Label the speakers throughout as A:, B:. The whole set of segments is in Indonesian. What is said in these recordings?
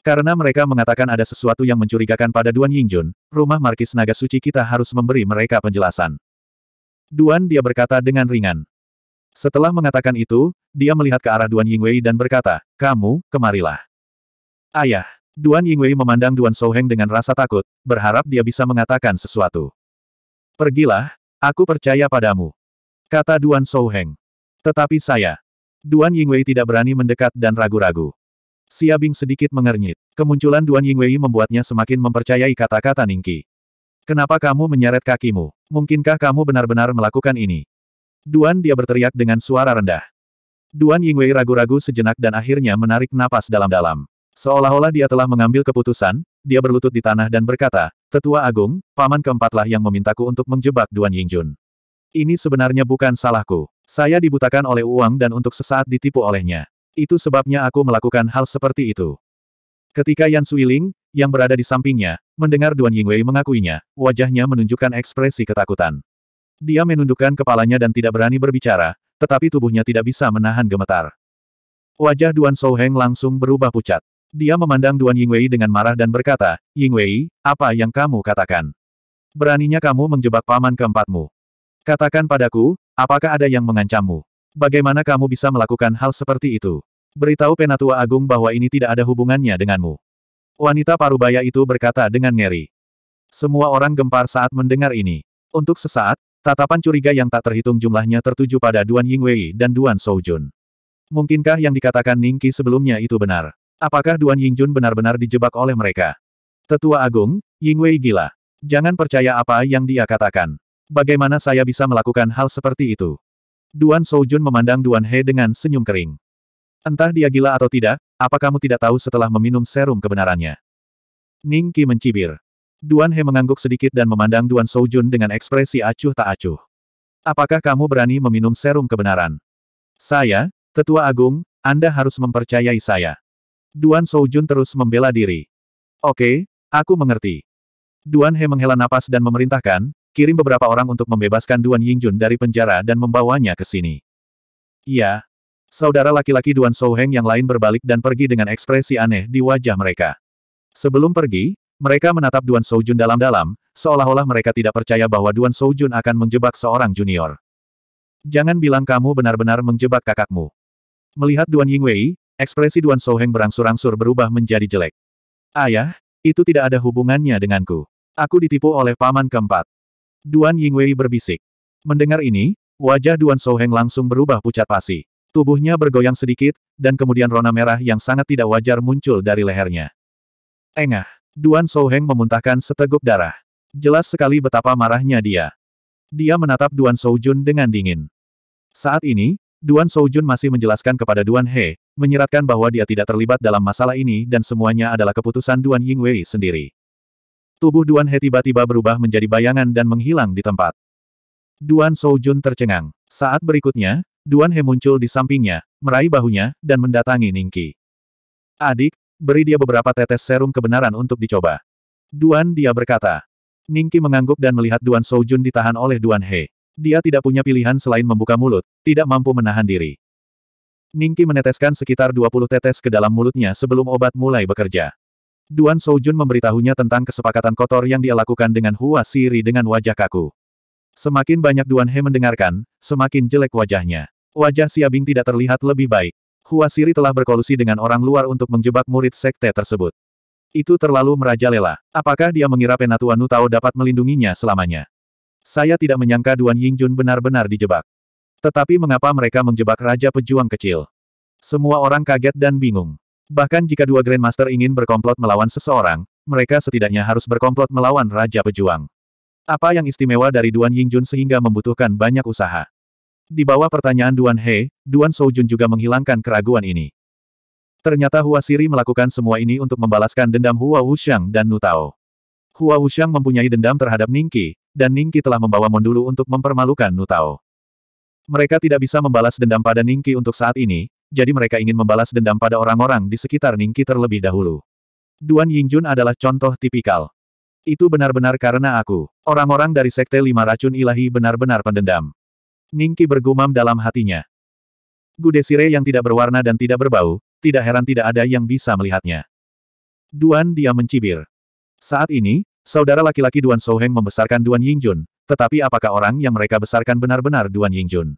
A: Karena mereka mengatakan ada sesuatu yang mencurigakan pada Duan Yingjun, rumah Markis Naga Suci kita harus memberi mereka penjelasan. Duan dia berkata dengan ringan. Setelah mengatakan itu, dia melihat ke arah Duan Yingwei dan berkata, kamu, kemarilah. Ayah, Duan Yingwei memandang Duan Souheng dengan rasa takut, berharap dia bisa mengatakan sesuatu. Pergilah, aku percaya padamu. Kata Duan Souheng. Tetapi saya. Duan Yingwei tidak berani mendekat dan ragu-ragu. Siabing sedikit mengernyit. Kemunculan Duan Yingwei membuatnya semakin mempercayai kata-kata Ningki. Kenapa kamu menyeret kakimu? Mungkinkah kamu benar-benar melakukan ini? Duan dia berteriak dengan suara rendah. Duan Yingwei ragu-ragu sejenak dan akhirnya menarik napas dalam-dalam. Seolah-olah dia telah mengambil keputusan, dia berlutut di tanah dan berkata, Tetua Agung, paman keempatlah yang memintaku untuk menjebak Duan Yingjun. Ini sebenarnya bukan salahku. Saya dibutakan oleh uang dan untuk sesaat ditipu olehnya. Itu sebabnya aku melakukan hal seperti itu. Ketika Yan Suiling, yang berada di sampingnya, mendengar Duan Yingwei mengakuinya, wajahnya menunjukkan ekspresi ketakutan. Dia menundukkan kepalanya dan tidak berani berbicara, tetapi tubuhnya tidak bisa menahan gemetar. Wajah Duan Souheng langsung berubah pucat. Dia memandang Duan Yingwei dengan marah dan berkata, Yingwei, apa yang kamu katakan? Beraninya kamu menjebak paman keempatmu. Katakan padaku, apakah ada yang mengancammu? Bagaimana kamu bisa melakukan hal seperti itu? Beritahu Penatua Agung bahwa ini tidak ada hubungannya denganmu. Wanita parubaya itu berkata dengan ngeri. Semua orang gempar saat mendengar ini. Untuk sesaat, tatapan curiga yang tak terhitung jumlahnya tertuju pada Duan Yingwei dan Duan Soujun. Mungkinkah yang dikatakan Ningki sebelumnya itu benar? Apakah Duan Yingjun benar-benar dijebak oleh mereka? Tetua Agung, Yingwei gila. Jangan percaya apa yang dia katakan. Bagaimana saya bisa melakukan hal seperti itu? Duan Soujun memandang Duan He dengan senyum kering. Entah dia gila atau tidak, apa kamu tidak tahu setelah meminum serum kebenarannya? Ning Qi mencibir. Duan He mengangguk sedikit dan memandang Duan Soujun dengan ekspresi acuh tak acuh. Apakah kamu berani meminum serum kebenaran? Saya, Tetua Agung, Anda harus mempercayai saya. Duan Soujun terus membela diri. Oke, aku mengerti. Duan He menghela napas dan memerintahkan, Kirim beberapa orang untuk membebaskan Duan Yingjun dari penjara dan membawanya ke sini. Iya. Saudara laki-laki Duan Souheng yang lain berbalik dan pergi dengan ekspresi aneh di wajah mereka. Sebelum pergi, mereka menatap Duan Soujun dalam-dalam, seolah-olah mereka tidak percaya bahwa Duan Soujun akan menjebak seorang junior. Jangan bilang kamu benar-benar menjebak kakakmu. Melihat Duan Yingwei, ekspresi Duan Souheng berangsur-angsur berubah menjadi jelek. Ayah, itu tidak ada hubungannya denganku. Aku ditipu oleh paman keempat. Duan Yingwei berbisik. Mendengar ini, wajah Duan Souheng langsung berubah pucat pasi. Tubuhnya bergoyang sedikit, dan kemudian rona merah yang sangat tidak wajar muncul dari lehernya. Engah, Duan Souheng memuntahkan seteguk darah. Jelas sekali betapa marahnya dia. Dia menatap Duan Soujun dengan dingin. Saat ini, Duan Soujun masih menjelaskan kepada Duan He, menyeratkan bahwa dia tidak terlibat dalam masalah ini dan semuanya adalah keputusan Duan Yingwei sendiri. Tubuh Duan He tiba-tiba berubah menjadi bayangan dan menghilang di tempat. Duan Soujun tercengang. Saat berikutnya, Duan He muncul di sampingnya, meraih bahunya, dan mendatangi Ningki. Adik, beri dia beberapa tetes serum kebenaran untuk dicoba. Duan dia berkata. Ningki mengangguk dan melihat Duan Soujun ditahan oleh Duan He. Dia tidak punya pilihan selain membuka mulut, tidak mampu menahan diri. Ningki meneteskan sekitar 20 tetes ke dalam mulutnya sebelum obat mulai bekerja. Duan Soujun memberitahunya tentang kesepakatan kotor yang dia lakukan dengan Hua Siri dengan wajah kaku. Semakin banyak Duan He mendengarkan, semakin jelek wajahnya. Wajah Siabing tidak terlihat lebih baik. Hua Siri telah berkolusi dengan orang luar untuk menjebak murid sekte tersebut. Itu terlalu merajalela. Apakah dia mengira Penatua Nutao dapat melindunginya selamanya? Saya tidak menyangka Duan Yingjun benar-benar dijebak. Tetapi mengapa mereka menjebak Raja Pejuang kecil? Semua orang kaget dan bingung. Bahkan jika dua Grandmaster ingin berkomplot melawan seseorang, mereka setidaknya harus berkomplot melawan Raja Pejuang. Apa yang istimewa dari Duan Yingjun sehingga membutuhkan banyak usaha? Di bawah pertanyaan Duan He, Duan Soujun juga menghilangkan keraguan ini. Ternyata Hua Siri melakukan semua ini untuk membalaskan dendam Hua Wuxiang dan Nutao. Hua Wuxiang mempunyai dendam terhadap Ningqi, dan Ningqi telah membawa Mondulu untuk mempermalukan Nutao. Mereka tidak bisa membalas dendam pada Ningqi untuk saat ini, jadi mereka ingin membalas dendam pada orang-orang di sekitar Ningki terlebih dahulu. Duan Yingjun adalah contoh tipikal. Itu benar-benar karena aku. Orang-orang dari Sekte Lima Racun Ilahi benar-benar pendendam. Ningki bergumam dalam hatinya. Gude Sire yang tidak berwarna dan tidak berbau, tidak heran tidak ada yang bisa melihatnya. Duan dia mencibir. Saat ini, saudara laki-laki Duan Soheng membesarkan Duan Yingjun, tetapi apakah orang yang mereka besarkan benar-benar Duan Yingjun?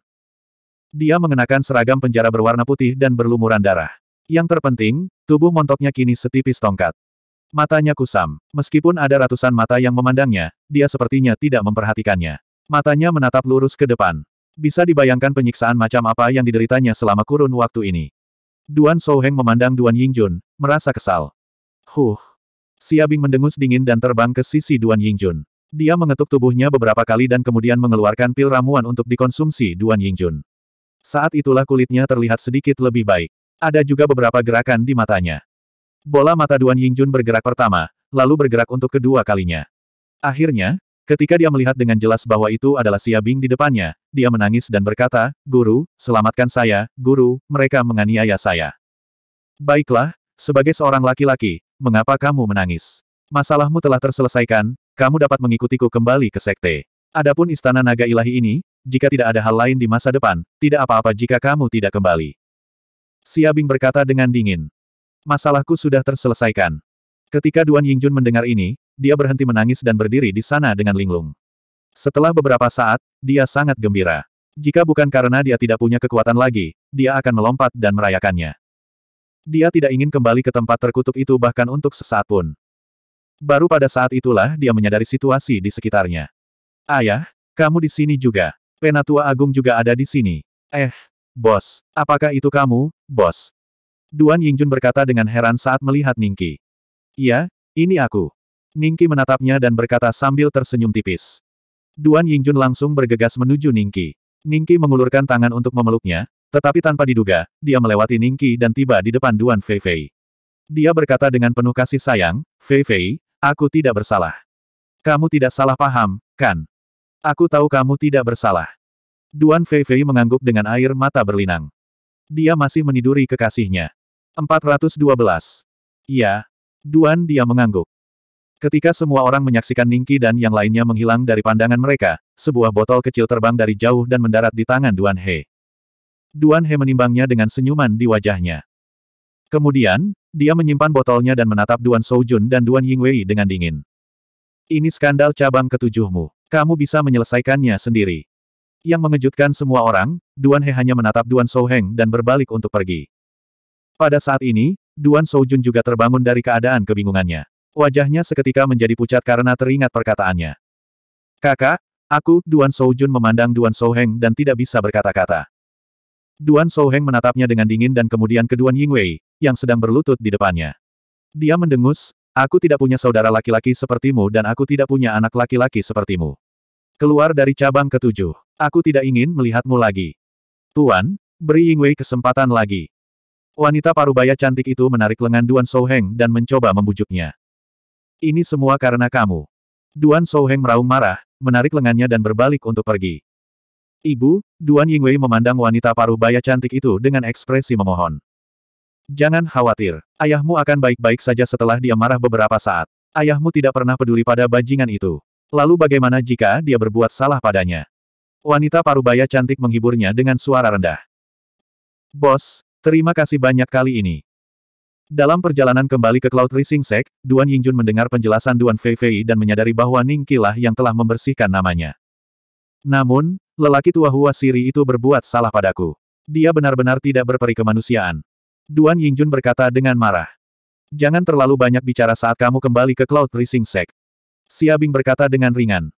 A: Dia mengenakan seragam penjara berwarna putih dan berlumuran darah. Yang terpenting, tubuh montoknya kini setipis tongkat. Matanya kusam. Meskipun ada ratusan mata yang memandangnya, dia sepertinya tidak memperhatikannya. Matanya menatap lurus ke depan. Bisa dibayangkan penyiksaan macam apa yang dideritanya selama kurun waktu ini. Duan Souheng memandang Duan Yingjun, merasa kesal. Huh. Siabing mendengus dingin dan terbang ke sisi Duan Yingjun. Dia mengetuk tubuhnya beberapa kali dan kemudian mengeluarkan pil ramuan untuk dikonsumsi Duan Yingjun. Saat itulah kulitnya terlihat sedikit lebih baik. Ada juga beberapa gerakan di matanya. Bola mata Duan Yingjun bergerak pertama, lalu bergerak untuk kedua kalinya. Akhirnya, ketika dia melihat dengan jelas bahwa itu adalah Xia Bing di depannya, dia menangis dan berkata, Guru, selamatkan saya, Guru, mereka menganiaya saya. Baiklah, sebagai seorang laki-laki, mengapa kamu menangis? Masalahmu telah terselesaikan, kamu dapat mengikutiku kembali ke sekte. Adapun istana naga ilahi ini, jika tidak ada hal lain di masa depan, tidak apa-apa jika kamu tidak kembali. Siabing berkata dengan dingin. Masalahku sudah terselesaikan. Ketika Duan Yingjun mendengar ini, dia berhenti menangis dan berdiri di sana dengan linglung. Setelah beberapa saat, dia sangat gembira. Jika bukan karena dia tidak punya kekuatan lagi, dia akan melompat dan merayakannya. Dia tidak ingin kembali ke tempat terkutuk itu bahkan untuk sesaat pun. Baru pada saat itulah dia menyadari situasi di sekitarnya. Ayah, kamu di sini juga. Penatua Agung juga ada di sini. Eh, bos, apakah itu kamu, bos? Duan Yingjun berkata dengan heran saat melihat Ningki. Ya, ini aku. Ningki menatapnya dan berkata sambil tersenyum tipis. Duan Yingjun langsung bergegas menuju Ningki. Ningki mengulurkan tangan untuk memeluknya, tetapi tanpa diduga, dia melewati Ningki dan tiba di depan Duan Fei Fei. Dia berkata dengan penuh kasih sayang, Fei, aku tidak bersalah. Kamu tidak salah paham, kan? Aku tahu kamu tidak bersalah. Duan Feifei mengangguk dengan air mata berlinang. Dia masih meniduri kekasihnya. 412. Iya. Duan dia mengangguk. Ketika semua orang menyaksikan Ningki dan yang lainnya menghilang dari pandangan mereka, sebuah botol kecil terbang dari jauh dan mendarat di tangan Duan He. Duan He menimbangnya dengan senyuman di wajahnya. Kemudian, dia menyimpan botolnya dan menatap Duan Soujun dan Duan Yingwei dengan dingin. Ini skandal cabang ketujuhmu. Kamu bisa menyelesaikannya sendiri. Yang mengejutkan semua orang, Duan He hanya menatap Duan Shou Heng dan berbalik untuk pergi. Pada saat ini, Duan Shou Jun juga terbangun dari keadaan kebingungannya. Wajahnya seketika menjadi pucat karena teringat perkataannya. Kakak, aku, Duan Shou Jun memandang Duan Shou Heng dan tidak bisa berkata-kata. Duan Shou Heng menatapnya dengan dingin dan kemudian ke Duan Wei, yang sedang berlutut di depannya. Dia mendengus, aku tidak punya saudara laki-laki sepertimu dan aku tidak punya anak laki-laki sepertimu. Keluar dari cabang ketujuh. Aku tidak ingin melihatmu lagi. Tuan, beri Yingwei kesempatan lagi. Wanita parubaya cantik itu menarik lengan Duan Souheng dan mencoba membujuknya. Ini semua karena kamu. Duan Souheng meraung marah, menarik lengannya dan berbalik untuk pergi. Ibu, Duan Yingwei memandang wanita parubaya cantik itu dengan ekspresi memohon. Jangan khawatir, ayahmu akan baik-baik saja setelah dia marah beberapa saat. Ayahmu tidak pernah peduli pada bajingan itu. Lalu bagaimana jika dia berbuat salah padanya? Wanita parubaya cantik menghiburnya dengan suara rendah. Bos, terima kasih banyak kali ini. Dalam perjalanan kembali ke Cloud Rising Sek, Duan Yingjun mendengar penjelasan Duan Fei Fei dan menyadari bahwa Ning Kilah yang telah membersihkan namanya. Namun, lelaki tua Hua Siri itu berbuat salah padaku. Dia benar-benar tidak berperi kemanusiaan. Duan Yingjun berkata dengan marah. Jangan terlalu banyak bicara saat kamu kembali ke Cloud Rising Sek. Siabing berkata dengan ringan.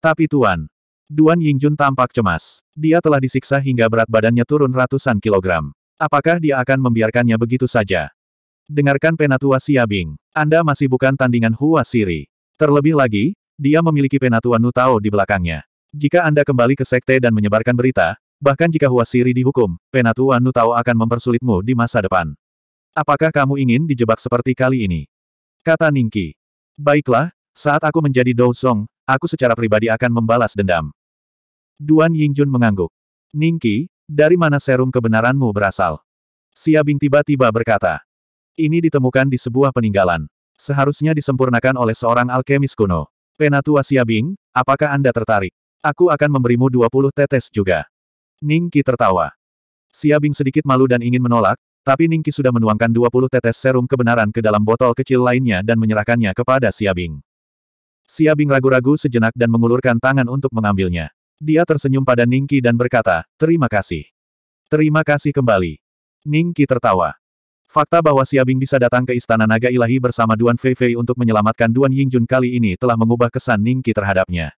A: Tapi Tuan, Duan Yingjun tampak cemas. Dia telah disiksa hingga berat badannya turun ratusan kilogram. Apakah dia akan membiarkannya begitu saja? Dengarkan penatua Siabing, Anda masih bukan tandingan Hua Siri. Terlebih lagi, dia memiliki penatua Nutao di belakangnya. Jika Anda kembali ke sekte dan menyebarkan berita, bahkan jika Hua Siri dihukum, penatua Nutao akan mempersulitmu di masa depan. Apakah kamu ingin dijebak seperti kali ini? Kata Ningki. Baiklah, saat aku menjadi Dou Song, aku secara pribadi akan membalas dendam. Duan Yingjun mengangguk. Ningki, dari mana serum kebenaranmu berasal? Xia Bing tiba-tiba berkata. Ini ditemukan di sebuah peninggalan. Seharusnya disempurnakan oleh seorang alkemis kuno. Penatua Xia Bing, apakah Anda tertarik? Aku akan memberimu 20 tetes juga. Ningki tertawa. Xia Bing sedikit malu dan ingin menolak, tapi Ningki sudah menuangkan 20 tetes serum kebenaran ke dalam botol kecil lainnya dan menyerahkannya kepada Xia Bing. Siabing ragu-ragu sejenak dan mengulurkan tangan untuk mengambilnya. Dia tersenyum pada Ningki dan berkata, terima kasih. Terima kasih kembali. Ningki tertawa. Fakta bahwa Siabing bisa datang ke Istana Naga Ilahi bersama Duan Fei Fei untuk menyelamatkan Duan Yingjun kali ini telah mengubah kesan Ningki terhadapnya.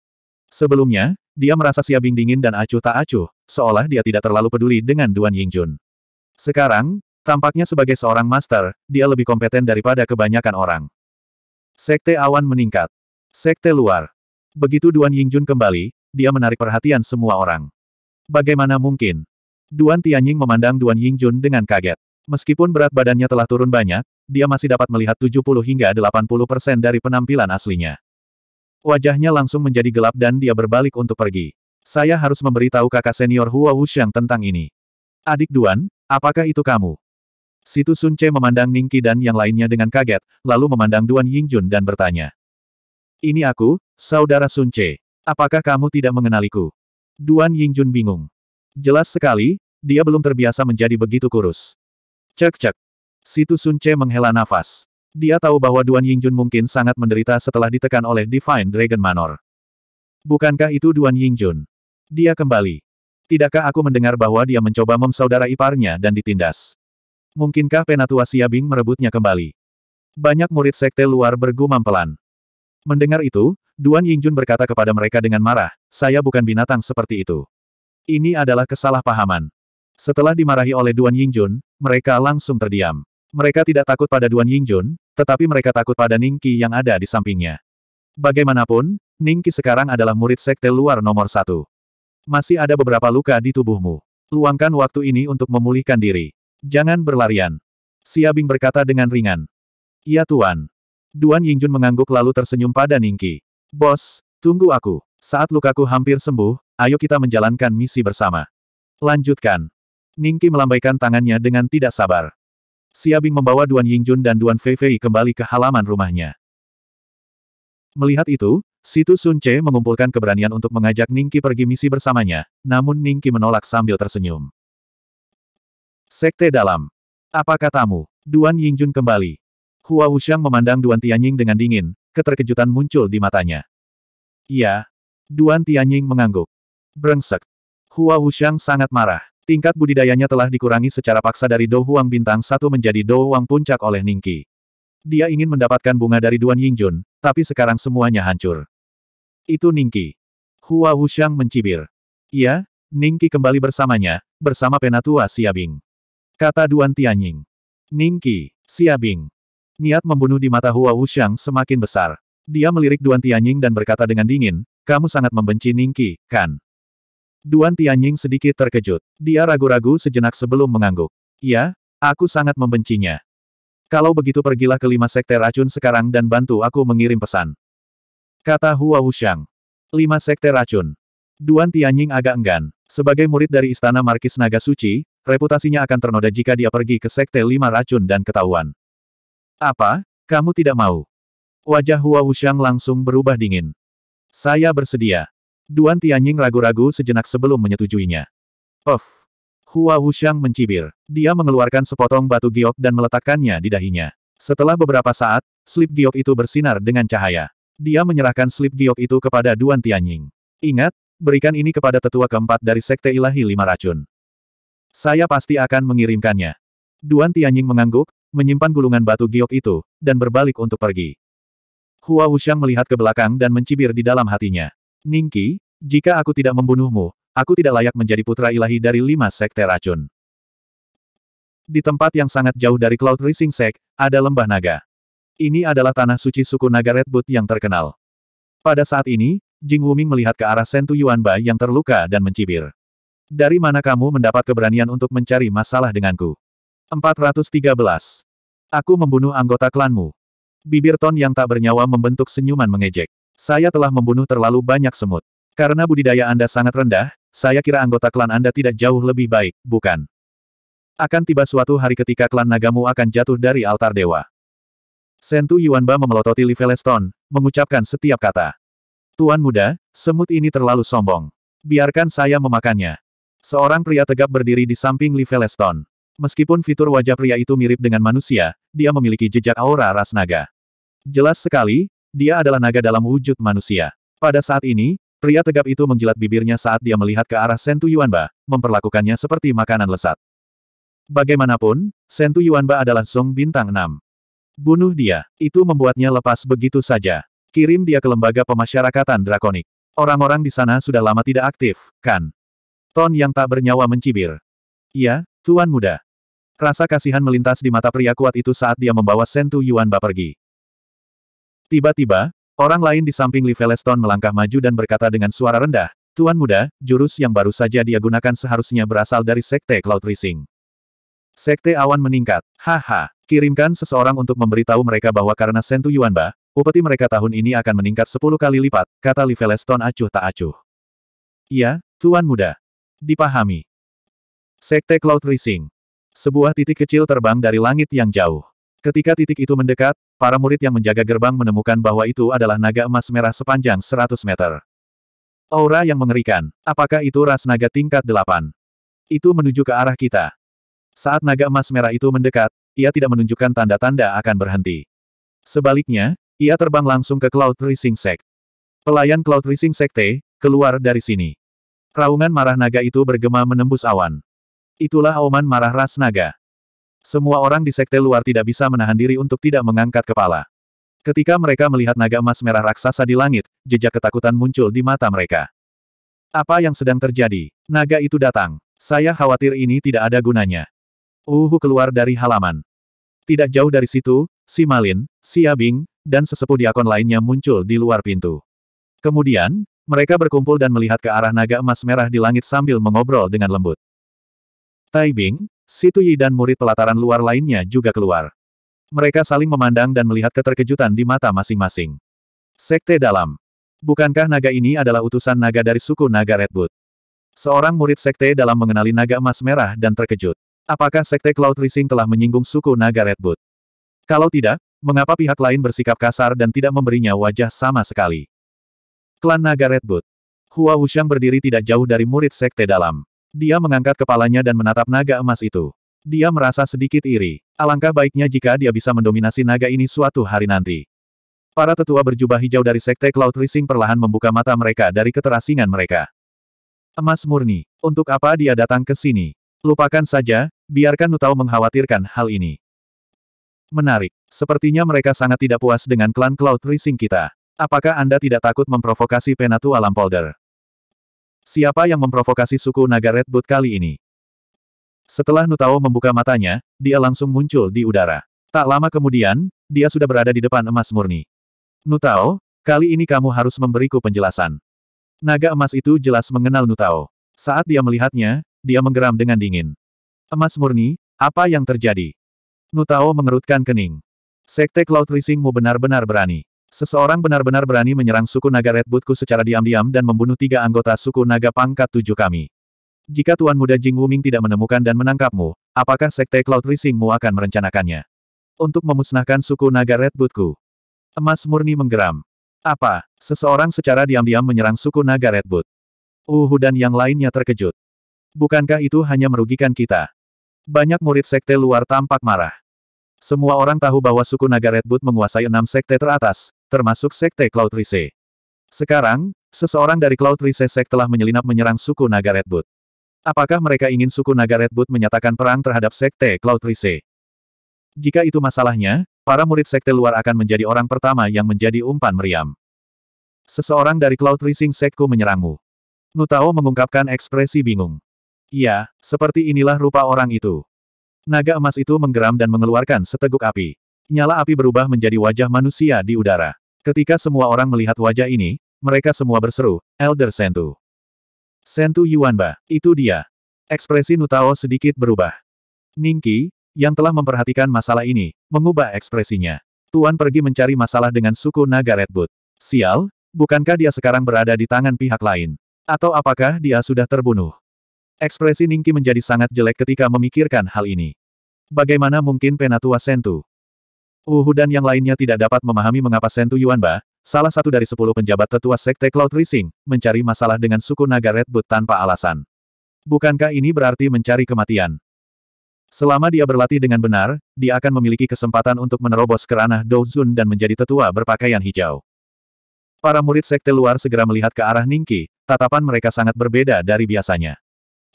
A: Sebelumnya, dia merasa Siabing dingin dan acuh tak acuh, seolah dia tidak terlalu peduli dengan Duan Yingjun. Sekarang, tampaknya sebagai seorang master, dia lebih kompeten daripada kebanyakan orang. Sekte awan meningkat. Sekte luar. Begitu Duan Yingjun kembali, dia menarik perhatian semua orang. Bagaimana mungkin? Duan Tianying memandang Duan Yingjun dengan kaget. Meskipun berat badannya telah turun banyak, dia masih dapat melihat 70 hingga 80 persen dari penampilan aslinya. Wajahnya langsung menjadi gelap dan dia berbalik untuk pergi. Saya harus memberitahu kakak senior Hua Wuxiang tentang ini. Adik Duan, apakah itu kamu? Situ Sunce memandang Ningqi dan yang lainnya dengan kaget, lalu memandang Duan Yingjun dan bertanya. Ini aku, saudara Sun Ce. Apakah kamu tidak mengenaliku? Duan Yingjun bingung. Jelas sekali, dia belum terbiasa menjadi begitu kurus. Cek-cek. Situ Sun Ce menghela nafas. Dia tahu bahwa Duan Yingjun mungkin sangat menderita setelah ditekan oleh Divine Dragon Manor. Bukankah itu Duan Yingjun? Dia kembali. Tidakkah aku mendengar bahwa dia mencoba memsaudara iparnya dan ditindas? Mungkinkah Penatua Siabing merebutnya kembali? Banyak murid sekte luar bergumam pelan. Mendengar itu, Duan Yingjun berkata kepada mereka dengan marah, saya bukan binatang seperti itu. Ini adalah kesalahpahaman. Setelah dimarahi oleh Duan Yingjun, mereka langsung terdiam. Mereka tidak takut pada Duan Yingjun, tetapi mereka takut pada Ningki yang ada di sampingnya. Bagaimanapun, Ningki sekarang adalah murid sekte luar nomor satu. Masih ada beberapa luka di tubuhmu. Luangkan waktu ini untuk memulihkan diri. Jangan berlarian. Siabing berkata dengan ringan. Ya Tuan. Duan Yingjun mengangguk lalu tersenyum pada Ningki. Bos, tunggu aku. Saat lukaku hampir sembuh, ayo kita menjalankan misi bersama. Lanjutkan. Ningki melambaikan tangannya dengan tidak sabar. Siabing membawa Duan Yingjun dan Duan Fei Fei kembali ke halaman rumahnya. Melihat itu, Situ Sun Che mengumpulkan keberanian untuk mengajak Ningki pergi misi bersamanya, namun Ningki menolak sambil tersenyum. Sekte dalam. Apa katamu? Duan Yingjun kembali. Hua Wuxiang memandang Duan Tianying dengan dingin, keterkejutan muncul di matanya. Iya. Duan Tianying mengangguk. Brengsek. Hua Wuxiang sangat marah. Tingkat budidayanya telah dikurangi secara paksa dari Dou Huang Bintang satu menjadi Dou Huang Puncak oleh Ningqi. Dia ingin mendapatkan bunga dari Duan Yingjun, tapi sekarang semuanya hancur. Itu Ningqi. Hua Wuxiang mencibir. Iya, Ningqi kembali bersamanya, bersama penatua Siabing. Kata Duan Tianying. Ningqi, Siabing niat membunuh di mata Hua Wuxiang semakin besar. Dia melirik Duan Tianying dan berkata dengan dingin, kamu sangat membenci Ningki, kan? Duan Tianying sedikit terkejut. Dia ragu-ragu sejenak sebelum mengangguk. Ya, aku sangat membencinya. Kalau begitu pergilah ke lima sekte racun sekarang dan bantu aku mengirim pesan. Kata Hua Wuxiang. Lima sekte racun. Duan Tianying agak enggan. Sebagai murid dari Istana Markis Naga Suci, reputasinya akan ternoda jika dia pergi ke sekte lima racun dan ketahuan. Apa, kamu tidak mau? Wajah Hua Wuxiang langsung berubah dingin. Saya bersedia. Duan Tianying ragu-ragu sejenak sebelum menyetujuinya. Of. Hua Wuxiang mencibir. Dia mengeluarkan sepotong batu giok dan meletakkannya di dahinya. Setelah beberapa saat, slip giok itu bersinar dengan cahaya. Dia menyerahkan slip giok itu kepada Duan Tianying. Ingat, berikan ini kepada tetua keempat dari Sekte Ilahi Lima Racun. Saya pasti akan mengirimkannya. Duan Tianying mengangguk, menyimpan gulungan batu giok itu, dan berbalik untuk pergi. Hua Wuxiang melihat ke belakang dan mencibir di dalam hatinya. Ningki, jika aku tidak membunuhmu, aku tidak layak menjadi putra ilahi dari lima sekte racun. Di tempat yang sangat jauh dari Cloud Rising Sect, ada lembah naga. Ini adalah tanah suci suku naga Redwood yang terkenal. Pada saat ini, Jing Wuming melihat ke arah Sentu Yuanba yang terluka dan mencibir. Dari mana kamu mendapat keberanian untuk mencari masalah denganku? 413. Aku membunuh anggota klanmu. Bibir Ton yang tak bernyawa membentuk senyuman mengejek. Saya telah membunuh terlalu banyak semut. Karena budidaya Anda sangat rendah, saya kira anggota klan Anda tidak jauh lebih baik, bukan? Akan tiba suatu hari ketika klan nagamu akan jatuh dari altar dewa. Sentu Yuanba memelototi Liveleston, mengucapkan setiap kata. Tuan muda, semut ini terlalu sombong. Biarkan saya memakannya. Seorang pria tegap berdiri di samping Liveleston. Meskipun fitur wajah pria itu mirip dengan manusia, dia memiliki jejak aura ras naga. Jelas sekali, dia adalah naga dalam wujud manusia. Pada saat ini, pria tegap itu menjilat bibirnya saat dia melihat ke arah Sentu Yuanba, memperlakukannya seperti makanan lesat. Bagaimanapun, Sentu Yuanba adalah Song Bintang 6. Bunuh dia, itu membuatnya lepas begitu saja. Kirim dia ke lembaga pemasyarakatan drakonik. Orang-orang di sana sudah lama tidak aktif, kan? Ton yang tak bernyawa mencibir. Iya, Tuan Muda. Rasa kasihan melintas di mata pria kuat itu saat dia membawa Sentu Yuan Ba pergi. Tiba-tiba, orang lain di samping Li Veleston melangkah maju dan berkata dengan suara rendah, Tuan Muda, jurus yang baru saja dia gunakan seharusnya berasal dari Sekte Cloud Rising. Sekte awan meningkat. Haha. Kirimkan seseorang untuk memberitahu mereka bahwa karena Sentu Yuanba, upeti mereka tahun ini akan meningkat sepuluh kali lipat, kata Liveleston acuh tak acuh. Iya, Tuan Muda. Dipahami. Sekte Cloud Rising. Sebuah titik kecil terbang dari langit yang jauh. Ketika titik itu mendekat, para murid yang menjaga gerbang menemukan bahwa itu adalah naga emas merah sepanjang 100 meter. Aura yang mengerikan. Apakah itu ras naga tingkat 8? Itu menuju ke arah kita. Saat naga emas merah itu mendekat, ia tidak menunjukkan tanda-tanda akan berhenti. Sebaliknya, ia terbang langsung ke Cloud Rising Sect. Pelayan Cloud Rising Sekte, keluar dari sini. Raungan marah naga itu bergema menembus awan. Itulah auman marah ras naga. Semua orang di sekte luar tidak bisa menahan diri untuk tidak mengangkat kepala. Ketika mereka melihat naga emas merah raksasa di langit, jejak ketakutan muncul di mata mereka. Apa yang sedang terjadi? Naga itu datang. Saya khawatir ini tidak ada gunanya. Uhu keluar dari halaman. Tidak jauh dari situ, si Malin, si Abing, dan sesepuh diakon lainnya muncul di luar pintu. Kemudian, mereka berkumpul dan melihat ke arah naga emas merah di langit sambil mengobrol dengan lembut. Tai Bing, Yi dan murid pelataran luar lainnya juga keluar. Mereka saling memandang dan melihat keterkejutan di mata masing-masing. Sekte dalam. Bukankah naga ini adalah utusan naga dari suku naga Redwood? Seorang murid sekte dalam mengenali naga emas merah dan terkejut. Apakah sekte Cloud Rising telah menyinggung suku naga Redwood? Kalau tidak, mengapa pihak lain bersikap kasar dan tidak memberinya wajah sama sekali? Klan naga Redwood. Hua Wuxiang berdiri tidak jauh dari murid sekte dalam. Dia mengangkat kepalanya dan menatap naga emas itu. Dia merasa sedikit iri. Alangkah baiknya jika dia bisa mendominasi naga ini suatu hari nanti. Para tetua berjubah hijau dari Sekte Cloud Rising perlahan membuka mata mereka dari keterasingan mereka. Emas murni. Untuk apa dia datang ke sini? Lupakan saja, biarkan Nutao mengkhawatirkan hal ini. Menarik. Sepertinya mereka sangat tidak puas dengan klan Cloud Rising kita. Apakah Anda tidak takut memprovokasi penatua Lampolder? Siapa yang memprovokasi suku naga Red Boot kali ini? Setelah Nutao membuka matanya, dia langsung muncul di udara. Tak lama kemudian, dia sudah berada di depan emas murni. Nutao, kali ini kamu harus memberiku penjelasan. Naga emas itu jelas mengenal Nutao. Saat dia melihatnya, dia menggeram dengan dingin. Emas murni, apa yang terjadi? Nutao mengerutkan kening. Sekte Cloud Risingmu benar-benar berani. Seseorang benar-benar berani menyerang suku naga Redwoodku secara diam-diam dan membunuh tiga anggota suku naga pangkat tujuh kami. Jika Tuan Muda Jing Wuming tidak menemukan dan menangkapmu, apakah Sekte Cloud Risingmu akan merencanakannya? Untuk memusnahkan suku naga Redwoodku. Emas murni menggeram. Apa? Seseorang secara diam-diam menyerang suku naga Redwood. Uhu dan yang lainnya terkejut. Bukankah itu hanya merugikan kita? Banyak murid sekte luar tampak marah. Semua orang tahu bahwa suku naga Redwood menguasai enam sekte teratas, termasuk Sekte Cloud Rise. Sekarang, seseorang dari Cloud Rise Sek telah menyelinap menyerang suku Naga Redwood. Apakah mereka ingin suku Naga Redwood menyatakan perang terhadap Sekte Cloud Rise? Jika itu masalahnya, para murid Sekte luar akan menjadi orang pertama yang menjadi umpan meriam. Seseorang dari Cloud Rising Sekku menyerangmu. Nutao mengungkapkan ekspresi bingung. Ya, seperti inilah rupa orang itu. Naga emas itu menggeram dan mengeluarkan seteguk api. Nyala api berubah menjadi wajah manusia di udara. Ketika semua orang melihat wajah ini, mereka semua berseru, Elder Sentu. Sentu Yuanba, itu dia. Ekspresi Nutao sedikit berubah. Ningki, yang telah memperhatikan masalah ini, mengubah ekspresinya. Tuan pergi mencari masalah dengan suku Naga Redwood. Sial, bukankah dia sekarang berada di tangan pihak lain? Atau apakah dia sudah terbunuh? Ekspresi Ningki menjadi sangat jelek ketika memikirkan hal ini. Bagaimana mungkin Penatua Sentu? Uhu dan yang lainnya tidak dapat memahami mengapa Sentu Yuanba, salah satu dari sepuluh penjabat tetua Sekte Cloud Rising, mencari masalah dengan suku naga Red Boot tanpa alasan. Bukankah ini berarti mencari kematian? Selama dia berlatih dengan benar, dia akan memiliki kesempatan untuk menerobos ke ranah Douzun dan menjadi tetua berpakaian hijau. Para murid sekte luar segera melihat ke arah Ningki, tatapan mereka sangat berbeda dari biasanya.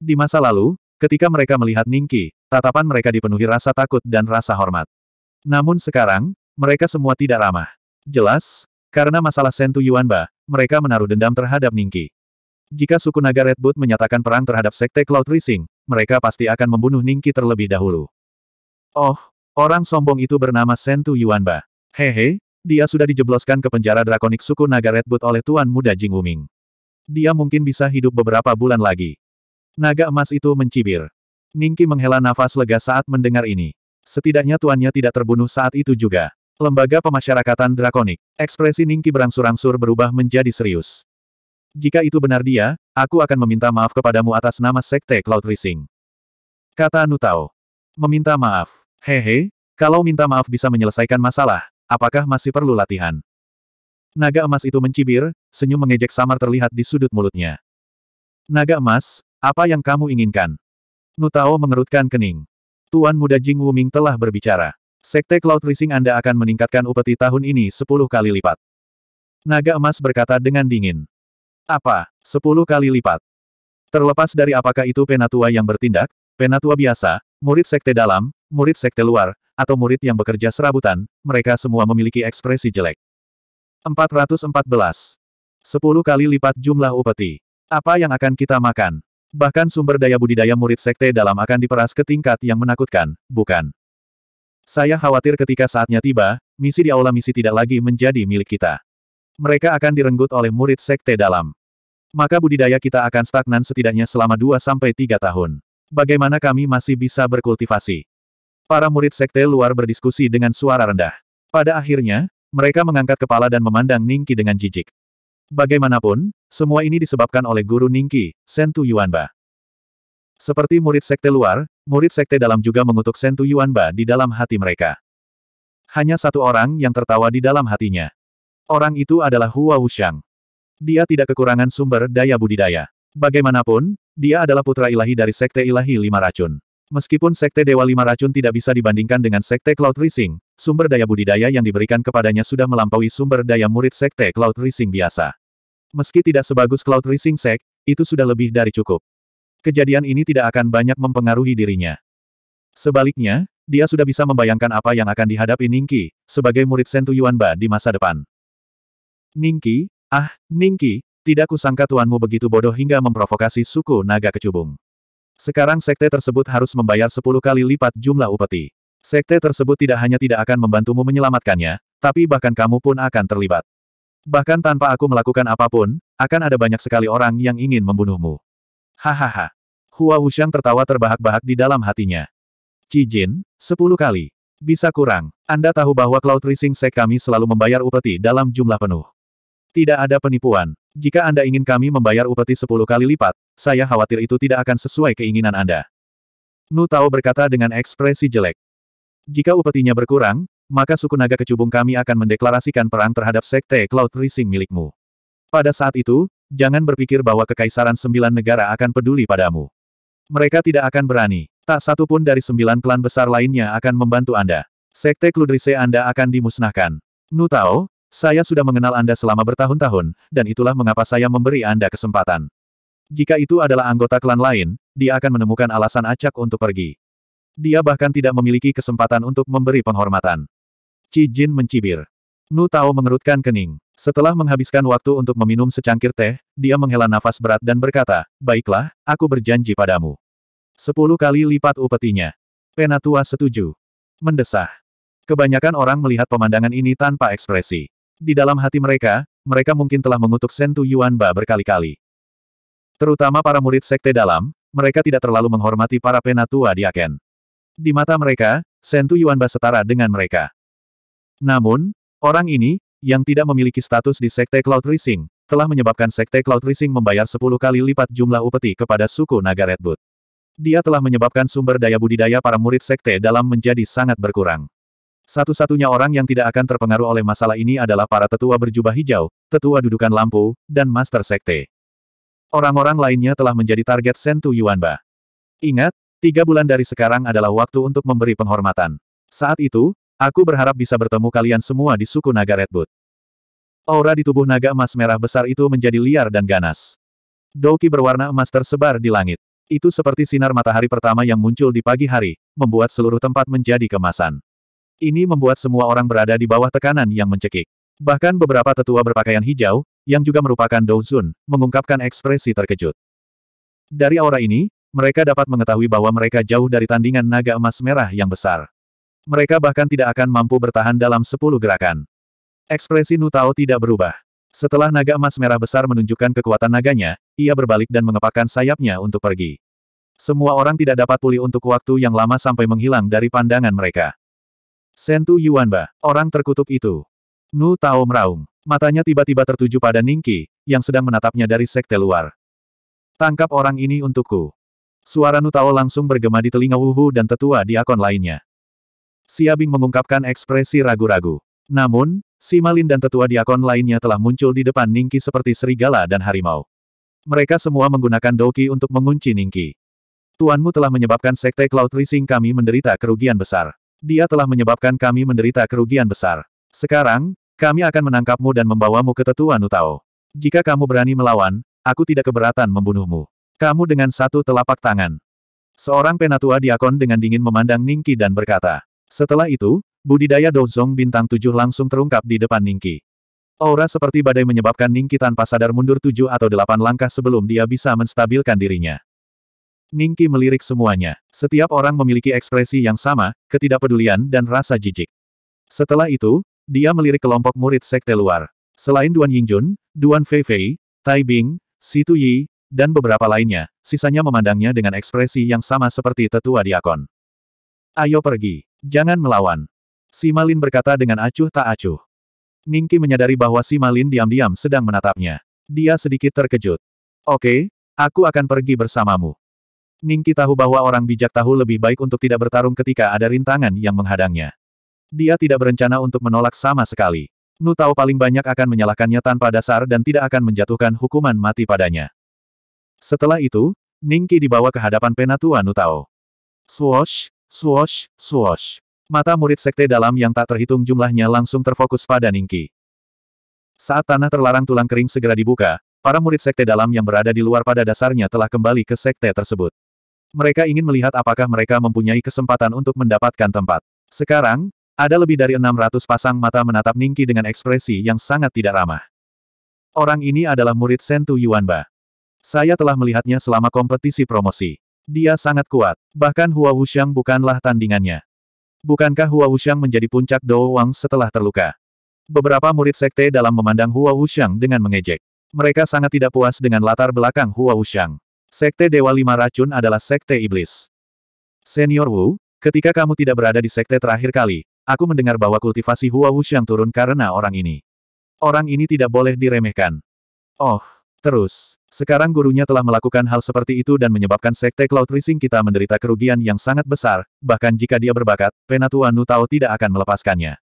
A: Di masa lalu, ketika mereka melihat Ningki, tatapan mereka dipenuhi rasa takut dan rasa hormat. Namun sekarang, mereka semua tidak ramah. Jelas, karena masalah Sentu Yuanba, mereka menaruh dendam terhadap Ningki. Jika suku naga Redwood menyatakan perang terhadap Sekte Cloud Rising, mereka pasti akan membunuh Ningki terlebih dahulu. Oh, orang sombong itu bernama Sentu Yuanba. Hehe, dia sudah dijebloskan ke penjara drakonik suku naga Redwood oleh Tuan Muda Jing Wuming. Dia mungkin bisa hidup beberapa bulan lagi. Naga emas itu mencibir. Ningki menghela nafas lega saat mendengar ini. Setidaknya tuannya tidak terbunuh saat itu juga. Lembaga Pemasyarakatan Drakonik. Ekspresi Ningki berangsur-angsur berubah menjadi serius. Jika itu benar dia, aku akan meminta maaf kepadamu atas nama Sekte Cloud Rising. Kata Nutao. Meminta maaf. Hehe, kalau minta maaf bisa menyelesaikan masalah, apakah masih perlu latihan? Naga emas itu mencibir, senyum mengejek samar terlihat di sudut mulutnya. Naga emas, apa yang kamu inginkan? Nutao mengerutkan kening. Tuan Muda Jing Wuming telah berbicara. Sekte Cloud Rising Anda akan meningkatkan upeti tahun ini sepuluh kali lipat. Naga emas berkata dengan dingin. Apa? Sepuluh kali lipat. Terlepas dari apakah itu penatua yang bertindak, penatua biasa, murid sekte dalam, murid sekte luar, atau murid yang bekerja serabutan, mereka semua memiliki ekspresi jelek. 414. Sepuluh kali lipat jumlah upeti. Apa yang akan kita makan? Bahkan sumber daya budidaya murid sekte dalam akan diperas ke tingkat yang menakutkan, bukan? Saya khawatir ketika saatnya tiba, misi di aula misi tidak lagi menjadi milik kita. Mereka akan direnggut oleh murid sekte dalam. Maka budidaya kita akan stagnan setidaknya selama 2-3 tahun. Bagaimana kami masih bisa berkultivasi? Para murid sekte luar berdiskusi dengan suara rendah. Pada akhirnya, mereka mengangkat kepala dan memandang Ningki dengan jijik. Bagaimanapun, semua ini disebabkan oleh guru Ningki, Sentu Yuanba. Seperti murid sekte luar, murid sekte dalam juga mengutuk Sentu Yuanba di dalam hati mereka. Hanya satu orang yang tertawa di dalam hatinya. Orang itu adalah Hua Wuxiang. Dia tidak kekurangan sumber daya budidaya. Bagaimanapun, dia adalah putra ilahi dari Sekte Ilahi Lima Racun. Meskipun Sekte Dewa Lima Racun tidak bisa dibandingkan dengan Sekte Cloud Rising, sumber daya budidaya yang diberikan kepadanya sudah melampaui sumber daya murid Sekte Cloud Rising biasa. Meski tidak sebagus Cloud Rising Sek, itu sudah lebih dari cukup. Kejadian ini tidak akan banyak mempengaruhi dirinya. Sebaliknya, dia sudah bisa membayangkan apa yang akan dihadapi Ningki, sebagai murid Sentu Yuanba di masa depan. Ningki, ah, Ningki, tidak kusangka tuanmu begitu bodoh hingga memprovokasi suku naga kecubung. Sekarang sekte tersebut harus membayar 10 kali lipat jumlah upeti. Sekte tersebut tidak hanya tidak akan membantumu menyelamatkannya, tapi bahkan kamu pun akan terlibat. Bahkan tanpa aku melakukan apapun, akan ada banyak sekali orang yang ingin membunuhmu. Hahaha. Hua Wuxiang tertawa terbahak-bahak di dalam hatinya. Cijin, sepuluh kali. Bisa kurang. Anda tahu bahwa Cloud Rising Sek kami selalu membayar upeti dalam jumlah penuh. Tidak ada penipuan. Jika Anda ingin kami membayar upeti sepuluh kali lipat, saya khawatir itu tidak akan sesuai keinginan Anda. Nu Tao berkata dengan ekspresi jelek. Jika upetinya berkurang, maka suku naga kecubung kami akan mendeklarasikan perang terhadap sekte Cloud Rising milikmu. Pada saat itu, jangan berpikir bahwa kekaisaran sembilan negara akan peduli padamu. Mereka tidak akan berani. Tak satu pun dari sembilan klan besar lainnya akan membantu Anda. Sekte Kludrise Anda akan dimusnahkan. Nu Tao, saya sudah mengenal Anda selama bertahun-tahun, dan itulah mengapa saya memberi Anda kesempatan. Jika itu adalah anggota klan lain, dia akan menemukan alasan acak untuk pergi. Dia bahkan tidak memiliki kesempatan untuk memberi penghormatan. Ci Jin mencibir. Nu Tao mengerutkan kening. Setelah menghabiskan waktu untuk meminum secangkir teh, dia menghela nafas berat dan berkata, Baiklah, aku berjanji padamu. Sepuluh kali lipat upetinya. Penatua setuju. Mendesah. Kebanyakan orang melihat pemandangan ini tanpa ekspresi. Di dalam hati mereka, mereka mungkin telah mengutuk Sentu Yuan Ba berkali-kali. Terutama para murid sekte dalam, mereka tidak terlalu menghormati para penatua di Aken. Di mata mereka, Sentu Yuan Ba setara dengan mereka. Namun, orang ini, yang tidak memiliki status di sekte Cloud Rising, telah menyebabkan sekte Cloud Rising membayar 10 kali lipat jumlah upeti kepada suku Naga Redwood. Dia telah menyebabkan sumber daya budidaya para murid sekte dalam menjadi sangat berkurang. Satu-satunya orang yang tidak akan terpengaruh oleh masalah ini adalah para tetua berjubah hijau, tetua dudukan lampu, dan master sekte. Orang-orang lainnya telah menjadi target Sentu Yuanba. Ingat, tiga bulan dari sekarang adalah waktu untuk memberi penghormatan. Saat itu, aku berharap bisa bertemu kalian semua di suku naga Redwood. Aura di tubuh naga emas merah besar itu menjadi liar dan ganas. Doki berwarna emas tersebar di langit. Itu seperti sinar matahari pertama yang muncul di pagi hari, membuat seluruh tempat menjadi kemasan. Ini membuat semua orang berada di bawah tekanan yang mencekik. Bahkan beberapa tetua berpakaian hijau, yang juga merupakan Douzun, mengungkapkan ekspresi terkejut. Dari aura ini, mereka dapat mengetahui bahwa mereka jauh dari tandingan naga emas merah yang besar. Mereka bahkan tidak akan mampu bertahan dalam sepuluh gerakan. Ekspresi Nutao tidak berubah. Setelah naga emas merah besar menunjukkan kekuatan naganya, ia berbalik dan mengepakkan sayapnya untuk pergi. Semua orang tidak dapat pulih untuk waktu yang lama sampai menghilang dari pandangan mereka. Sentu Yuanba, orang terkutuk itu. Nu Tao meraung. Matanya tiba-tiba tertuju pada Ningki, yang sedang menatapnya dari sekte luar. Tangkap orang ini untukku. Suara Nu Tao langsung bergema di telinga Wuhu dan tetua di diakon lainnya. Siabing mengungkapkan ekspresi ragu-ragu. Namun, si Malin dan tetua di diakon lainnya telah muncul di depan Ningki seperti serigala dan harimau. Mereka semua menggunakan doki untuk mengunci Ningki. Tuanmu telah menyebabkan sekte Cloud Rising kami menderita kerugian besar. Dia telah menyebabkan kami menderita kerugian besar. Sekarang, kami akan menangkapmu dan membawamu ke tetua Nutao. Jika kamu berani melawan, aku tidak keberatan membunuhmu. Kamu dengan satu telapak tangan. Seorang penatua diakon dengan dingin memandang Ningki dan berkata. Setelah itu, budidaya Douzong bintang tujuh langsung terungkap di depan Ningki. Aura seperti badai menyebabkan Ningki tanpa sadar mundur tujuh atau delapan langkah sebelum dia bisa menstabilkan dirinya. Ningki melirik semuanya. Setiap orang memiliki ekspresi yang sama, ketidakpedulian dan rasa jijik. Setelah itu, dia melirik kelompok murid sekte luar. Selain Duan Yingjun, Duan Feifei, Tai Bing, Situ Yi, dan beberapa lainnya, sisanya memandangnya dengan ekspresi yang sama seperti tetua diakon. Ayo pergi. Jangan melawan. Simalin Malin berkata dengan acuh tak acuh. Ningki menyadari bahwa Simalin Malin diam-diam sedang menatapnya. Dia sedikit terkejut. Oke, aku akan pergi bersamamu. Ningki tahu bahwa orang bijak tahu lebih baik untuk tidak bertarung ketika ada rintangan yang menghadangnya. Dia tidak berencana untuk menolak sama sekali. Nu Tao paling banyak akan menyalahkannya tanpa dasar dan tidak akan menjatuhkan hukuman mati padanya. Setelah itu, Ningki dibawa ke hadapan penatua Nu Tao. swosh, swosh. swosh. Mata murid sekte dalam yang tak terhitung jumlahnya langsung terfokus pada Ningki. Saat tanah terlarang tulang kering segera dibuka, para murid sekte dalam yang berada di luar pada dasarnya telah kembali ke sekte tersebut. Mereka ingin melihat apakah mereka mempunyai kesempatan untuk mendapatkan tempat. Sekarang, ada lebih dari 600 pasang mata menatap Ningki dengan ekspresi yang sangat tidak ramah. Orang ini adalah murid Sentu Yuanba. Saya telah melihatnya selama kompetisi promosi. Dia sangat kuat. Bahkan Hua Wuxiang bukanlah tandingannya. Bukankah Hua Wuxiang menjadi puncak Dou Wang setelah terluka? Beberapa murid sekte dalam memandang Hua Wuxiang dengan mengejek. Mereka sangat tidak puas dengan latar belakang Hua Wuxiang. Sekte Dewa Lima Racun adalah Sekte Iblis. Senior Wu, ketika kamu tidak berada di Sekte terakhir kali, aku mendengar bahwa kultivasi Hua yang turun karena orang ini. Orang ini tidak boleh diremehkan. Oh, terus. Sekarang gurunya telah melakukan hal seperti itu dan menyebabkan Sekte Cloud Rising kita menderita kerugian yang sangat besar, bahkan jika dia berbakat, Penatua Nu Tao tidak akan melepaskannya.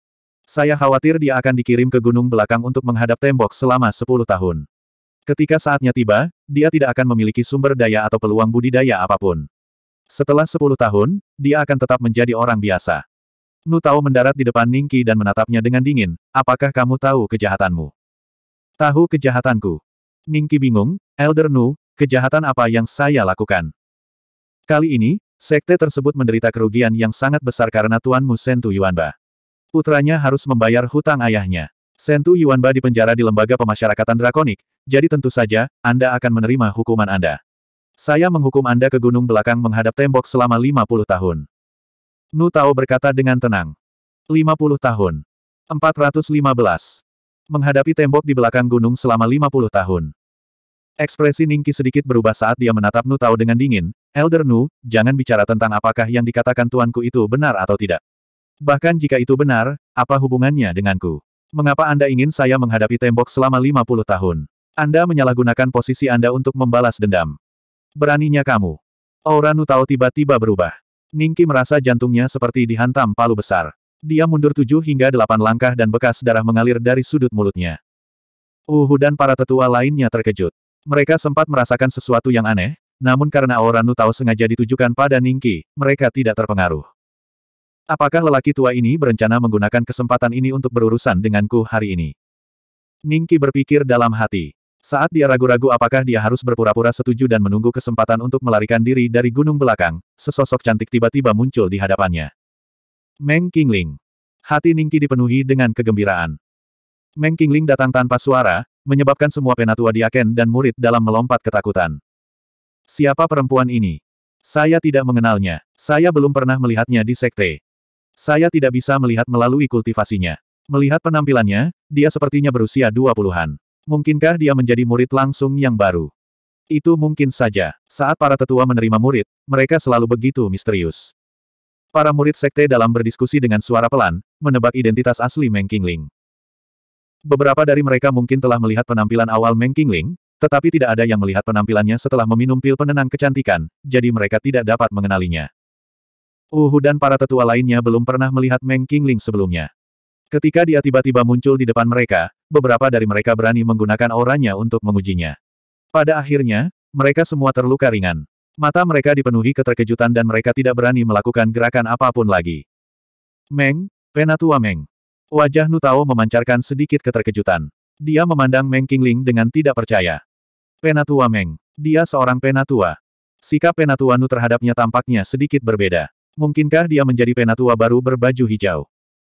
A: Saya khawatir dia akan dikirim ke gunung belakang untuk menghadap tembok selama 10 tahun. Ketika saatnya tiba, dia tidak akan memiliki sumber daya atau peluang budidaya apapun. Setelah sepuluh tahun, dia akan tetap menjadi orang biasa. Nu Tao mendarat di depan Ningki dan menatapnya dengan dingin, apakah kamu tahu kejahatanmu? Tahu kejahatanku. Ningki bingung, Elder Nu, kejahatan apa yang saya lakukan? Kali ini, sekte tersebut menderita kerugian yang sangat besar karena tuanmu Sentu Yuanba. Putranya harus membayar hutang ayahnya. Sentu Yuanba dipenjara di lembaga pemasyarakatan drakonik, jadi tentu saja, Anda akan menerima hukuman Anda. Saya menghukum Anda ke gunung belakang menghadap tembok selama 50 tahun. Nu Tao berkata dengan tenang. 50 tahun. 415. Menghadapi tembok di belakang gunung selama 50 tahun. Ekspresi Ningki sedikit berubah saat dia menatap Nu Tao dengan dingin, Elder Nu, jangan bicara tentang apakah yang dikatakan tuanku itu benar atau tidak. Bahkan jika itu benar, apa hubungannya denganku? Mengapa Anda ingin saya menghadapi tembok selama 50 tahun? Anda menyalahgunakan posisi Anda untuk membalas dendam. Beraninya kamu. Aura Nutao tiba-tiba berubah. Ningki merasa jantungnya seperti dihantam palu besar. Dia mundur tujuh hingga delapan langkah dan bekas darah mengalir dari sudut mulutnya. Uhu dan para tetua lainnya terkejut. Mereka sempat merasakan sesuatu yang aneh, namun karena aura Nutao sengaja ditujukan pada Ningki, mereka tidak terpengaruh. Apakah lelaki tua ini berencana menggunakan kesempatan ini untuk berurusan denganku hari ini? Ningki berpikir dalam hati. Saat dia ragu-ragu apakah dia harus berpura-pura setuju dan menunggu kesempatan untuk melarikan diri dari gunung belakang, sesosok cantik tiba-tiba muncul di hadapannya. Meng Qingling. Hati Ningki dipenuhi dengan kegembiraan. Meng Qingling datang tanpa suara, menyebabkan semua penatua diaken dan murid dalam melompat ketakutan. Siapa perempuan ini? Saya tidak mengenalnya. Saya belum pernah melihatnya di sekte. Saya tidak bisa melihat melalui kultivasinya. Melihat penampilannya, dia sepertinya berusia dua puluhan. Mungkinkah dia menjadi murid langsung yang baru? Itu mungkin saja. Saat para tetua menerima murid, mereka selalu begitu misterius. Para murid sekte dalam berdiskusi dengan suara pelan, menebak identitas asli Meng Qingling. Beberapa dari mereka mungkin telah melihat penampilan awal Meng Qingling, tetapi tidak ada yang melihat penampilannya setelah meminum pil penenang kecantikan, jadi mereka tidak dapat mengenalinya. Uhu dan para tetua lainnya belum pernah melihat Meng Qingling sebelumnya. Ketika dia tiba-tiba muncul di depan mereka, beberapa dari mereka berani menggunakan auranya untuk mengujinya. Pada akhirnya, mereka semua terluka ringan. Mata mereka dipenuhi keterkejutan dan mereka tidak berani melakukan gerakan apapun lagi. Meng, Penatua Meng. Wajah Nutao memancarkan sedikit keterkejutan. Dia memandang Meng Qingling dengan tidak percaya. Penatua Meng. Dia seorang penatua. Sikap penatua Nu terhadapnya tampaknya sedikit berbeda. Mungkinkah dia menjadi penatua baru berbaju hijau?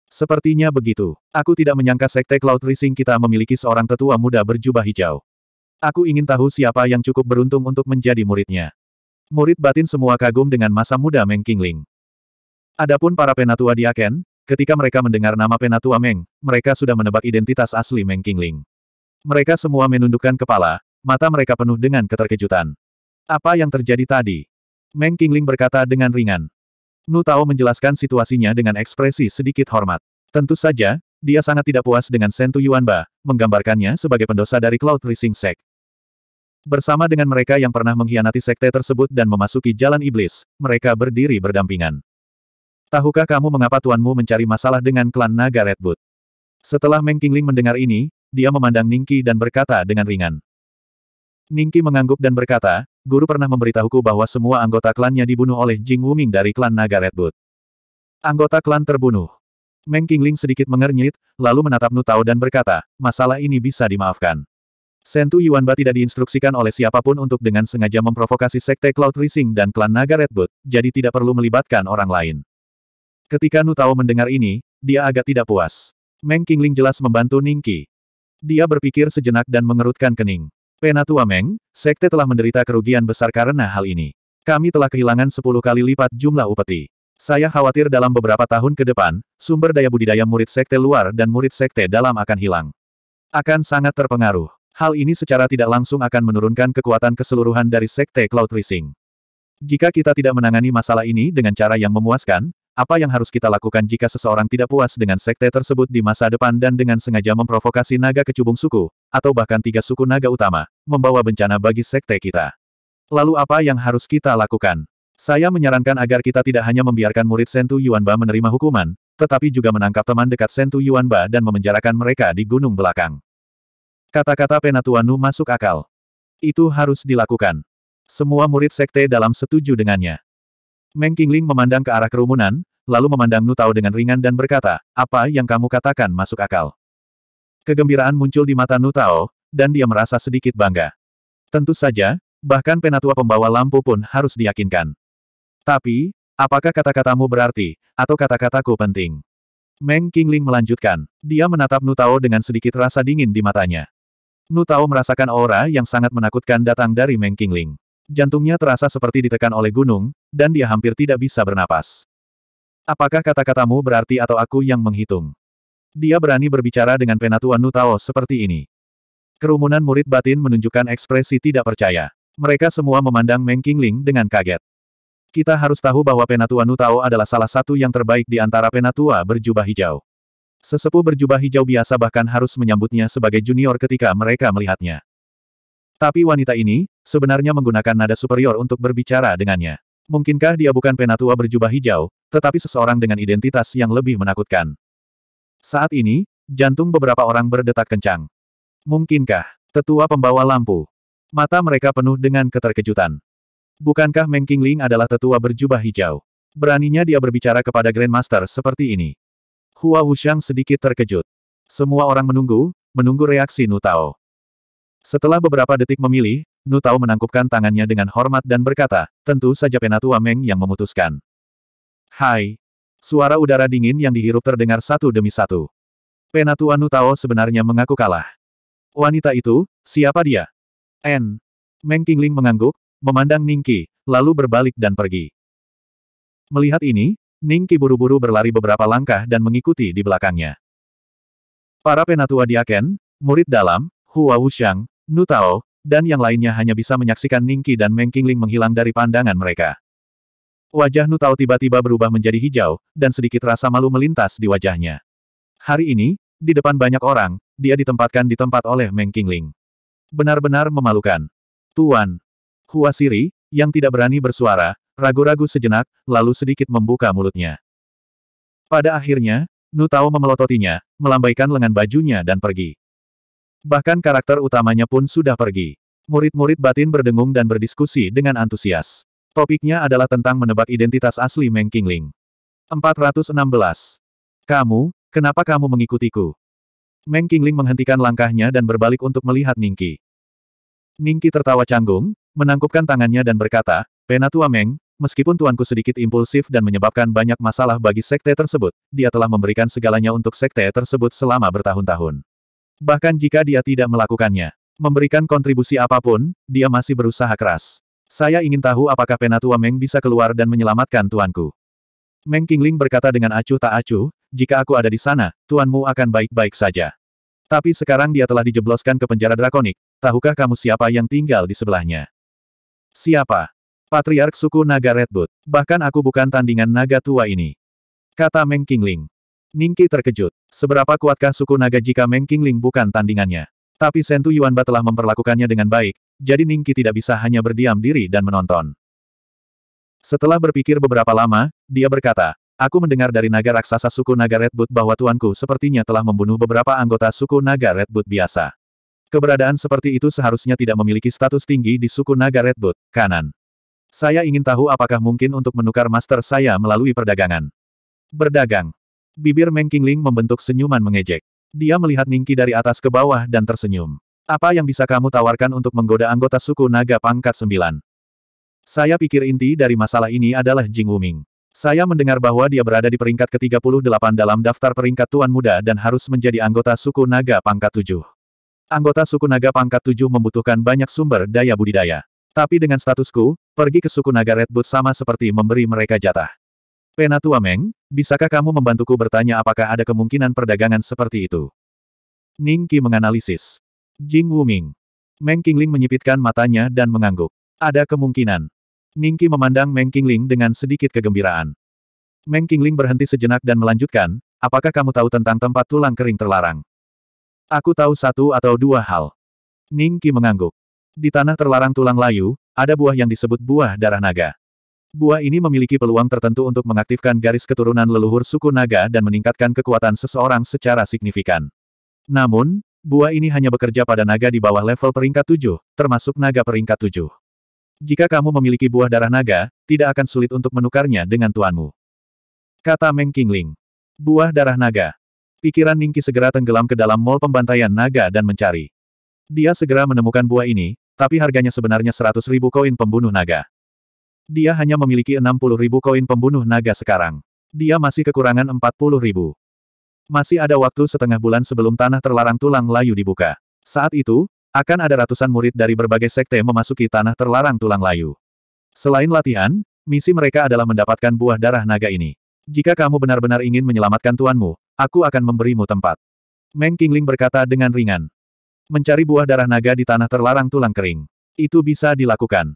A: Sepertinya begitu. Aku tidak menyangka Sekte Cloud Rising kita memiliki seorang tetua muda berjubah hijau. Aku ingin tahu siapa yang cukup beruntung untuk menjadi muridnya. Murid batin semua kagum dengan masa muda Meng Qingling. Adapun para penatua di Aken, ketika mereka mendengar nama penatua Meng, mereka sudah menebak identitas asli Meng Qingling. Mereka semua menundukkan kepala, mata mereka penuh dengan keterkejutan. Apa yang terjadi tadi? Meng Qingling berkata dengan ringan. Nu Tao menjelaskan situasinya dengan ekspresi sedikit hormat. Tentu saja, dia sangat tidak puas dengan Sentu Yuanba, menggambarkannya sebagai pendosa dari Cloud Rising Sect. Bersama dengan mereka yang pernah mengkhianati sekte tersebut dan memasuki jalan iblis, mereka berdiri berdampingan. Tahukah kamu mengapa tuanmu mencari masalah dengan klan naga Redwood? Setelah Meng Qingling mendengar ini, dia memandang Ningki dan berkata dengan ringan. Ningki mengangguk dan berkata, guru pernah memberitahuku bahwa semua anggota klannya dibunuh oleh Jing Wuming dari klan Naga Redwood. Anggota klan terbunuh. Meng Qingling sedikit mengernyit, lalu menatap Nu Tao dan berkata, masalah ini bisa dimaafkan. Sentu Yuanba tidak diinstruksikan oleh siapapun untuk dengan sengaja memprovokasi Sekte Cloud Rising dan klan Naga Redwood, jadi tidak perlu melibatkan orang lain. Ketika Nu Tao mendengar ini, dia agak tidak puas. Meng Qingling jelas membantu Ningqi. Dia berpikir sejenak dan mengerutkan kening. Penatua Meng, Sekte telah menderita kerugian besar karena hal ini. Kami telah kehilangan 10 kali lipat jumlah upeti. Saya khawatir dalam beberapa tahun ke depan, sumber daya budidaya murid sekte luar dan murid sekte dalam akan hilang. Akan sangat terpengaruh. Hal ini secara tidak langsung akan menurunkan kekuatan keseluruhan dari sekte Cloud Rising. Jika kita tidak menangani masalah ini dengan cara yang memuaskan, apa yang harus kita lakukan jika seseorang tidak puas dengan sekte tersebut di masa depan dan dengan sengaja memprovokasi naga kecubung suku, atau bahkan tiga suku naga utama, membawa bencana bagi sekte kita. Lalu apa yang harus kita lakukan? Saya menyarankan agar kita tidak hanya membiarkan murid Sentu Yuanba menerima hukuman, tetapi juga menangkap teman dekat Sentu Yuanba dan memenjarakan mereka di gunung belakang. Kata-kata Penatuanu masuk akal. Itu harus dilakukan. Semua murid sekte dalam setuju dengannya. Meng Qingling memandang ke arah kerumunan, lalu memandang Nu Tao dengan ringan dan berkata, apa yang kamu katakan masuk akal. Kegembiraan muncul di mata Nutao, dan dia merasa sedikit bangga. Tentu saja, bahkan penatua pembawa lampu pun harus diyakinkan. Tapi, apakah kata-katamu berarti, atau kata-kataku penting? Meng Qingling melanjutkan. Dia menatap Nutao dengan sedikit rasa dingin di matanya. Nutao merasakan aura yang sangat menakutkan datang dari Meng Qingling. Jantungnya terasa seperti ditekan oleh gunung, dan dia hampir tidak bisa bernapas. Apakah kata-katamu berarti atau aku yang menghitung? Dia berani berbicara dengan penatua Nutao seperti ini. Kerumunan murid batin menunjukkan ekspresi tidak percaya. Mereka semua memandang Meng Qingling dengan kaget. Kita harus tahu bahwa Penatua Nutao adalah salah satu yang terbaik di antara Penatua berjubah hijau. Sesepuh berjubah hijau biasa bahkan harus menyambutnya sebagai junior ketika mereka melihatnya. Tapi wanita ini, sebenarnya menggunakan nada superior untuk berbicara dengannya. Mungkinkah dia bukan penatua berjubah hijau, tetapi seseorang dengan identitas yang lebih menakutkan? Saat ini, jantung beberapa orang berdetak kencang. Mungkinkah, tetua pembawa lampu? Mata mereka penuh dengan keterkejutan. Bukankah Meng Ling adalah tetua berjubah hijau? Beraninya dia berbicara kepada Grandmaster seperti ini. Hua Wuxiang sedikit terkejut. Semua orang menunggu, menunggu reaksi Nu Tao. Setelah beberapa detik memilih, Nu Tao menangkupkan tangannya dengan hormat dan berkata, tentu saja Penatua Meng yang memutuskan. Hai, Suara udara dingin yang dihirup terdengar satu demi satu. Penatua Nutao sebenarnya mengaku kalah. Wanita itu, siapa dia? N. Meng Qingling mengangguk, memandang Ningki, lalu berbalik dan pergi. Melihat ini, Ningki buru-buru berlari beberapa langkah dan mengikuti di belakangnya. Para penatua di Aken, murid dalam, Hua Wuxiang, Nutao, dan yang lainnya hanya bisa menyaksikan Ningki dan Meng Qingling menghilang dari pandangan mereka. Wajah Nutao tiba-tiba berubah menjadi hijau, dan sedikit rasa malu melintas di wajahnya. Hari ini, di depan banyak orang, dia ditempatkan di tempat oleh Meng Qingling. Benar-benar memalukan. Tuan. Hua Siri, yang tidak berani bersuara, ragu-ragu sejenak, lalu sedikit membuka mulutnya. Pada akhirnya, Nutao memelototinya, melambaikan lengan bajunya dan pergi. Bahkan karakter utamanya pun sudah pergi. Murid-murid batin berdengung dan berdiskusi dengan antusias. Topiknya adalah tentang menebak identitas asli Meng Qingling. 416. Kamu, kenapa kamu mengikutiku? Meng Qingling menghentikan langkahnya dan berbalik untuk melihat Ningki. Ningki tertawa canggung, menangkupkan tangannya dan berkata, Penatua Meng, meskipun tuanku sedikit impulsif dan menyebabkan banyak masalah bagi sekte tersebut, dia telah memberikan segalanya untuk sekte tersebut selama bertahun-tahun. Bahkan jika dia tidak melakukannya, memberikan kontribusi apapun, dia masih berusaha keras. Saya ingin tahu apakah penatua Meng bisa keluar dan menyelamatkan tuanku. Meng Qingling berkata dengan acuh tak acuh, jika aku ada di sana, tuanmu akan baik-baik saja. Tapi sekarang dia telah dijebloskan ke penjara drakonik, tahukah kamu siapa yang tinggal di sebelahnya? Siapa? Patriark suku Naga Redwood. Bahkan aku bukan tandingan naga tua ini. Kata Meng Qingling. Ningki terkejut. Seberapa kuatkah suku naga jika Meng Qingling bukan tandingannya? Tapi Sentu Yuanba telah memperlakukannya dengan baik, jadi Ningki tidak bisa hanya berdiam diri dan menonton. Setelah berpikir beberapa lama, dia berkata, Aku mendengar dari naga raksasa suku naga Redwood bahwa tuanku sepertinya telah membunuh beberapa anggota suku naga Redwood biasa. Keberadaan seperti itu seharusnya tidak memiliki status tinggi di suku naga Redwood, kanan. Saya ingin tahu apakah mungkin untuk menukar master saya melalui perdagangan. Berdagang. Bibir Meng Qingling membentuk senyuman mengejek. Dia melihat Ningki dari atas ke bawah dan tersenyum. Apa yang bisa kamu tawarkan untuk menggoda anggota suku naga pangkat sembilan? Saya pikir inti dari masalah ini adalah Jing Wuming. Saya mendengar bahwa dia berada di peringkat ke-38 dalam daftar peringkat tuan muda dan harus menjadi anggota suku naga pangkat tujuh. Anggota suku naga pangkat tujuh membutuhkan banyak sumber daya budidaya. Tapi dengan statusku, pergi ke suku naga Redwood sama seperti memberi mereka jatah. Penatua Meng, bisakah kamu membantuku bertanya apakah ada kemungkinan perdagangan seperti itu? Ningki menganalisis. Jing Wuming. Meng Qingling menyipitkan matanya dan mengangguk. Ada kemungkinan. Ningki memandang Meng Qingling dengan sedikit kegembiraan. Meng Qingling berhenti sejenak dan melanjutkan, apakah kamu tahu tentang tempat tulang kering terlarang? Aku tahu satu atau dua hal. Ningki mengangguk. Di tanah terlarang tulang layu, ada buah yang disebut buah darah naga. Buah ini memiliki peluang tertentu untuk mengaktifkan garis keturunan leluhur suku naga dan meningkatkan kekuatan seseorang secara signifikan. Namun, buah ini hanya bekerja pada naga di bawah level peringkat 7, termasuk naga peringkat 7. Jika kamu memiliki buah darah naga, tidak akan sulit untuk menukarnya dengan tuanmu. Kata Meng Qingling. Buah darah naga. Pikiran Ningki segera tenggelam ke dalam mall pembantaian naga dan mencari. Dia segera menemukan buah ini, tapi harganya sebenarnya 100 ribu koin pembunuh naga. Dia hanya memiliki 60 ribu koin pembunuh naga sekarang. Dia masih kekurangan 40 ribu. Masih ada waktu setengah bulan sebelum tanah terlarang tulang layu dibuka. Saat itu, akan ada ratusan murid dari berbagai sekte memasuki tanah terlarang tulang layu. Selain latihan, misi mereka adalah mendapatkan buah darah naga ini. Jika kamu benar-benar ingin menyelamatkan tuanmu, aku akan memberimu tempat. Meng Qingling berkata dengan ringan. Mencari buah darah naga di tanah terlarang tulang kering. Itu bisa dilakukan.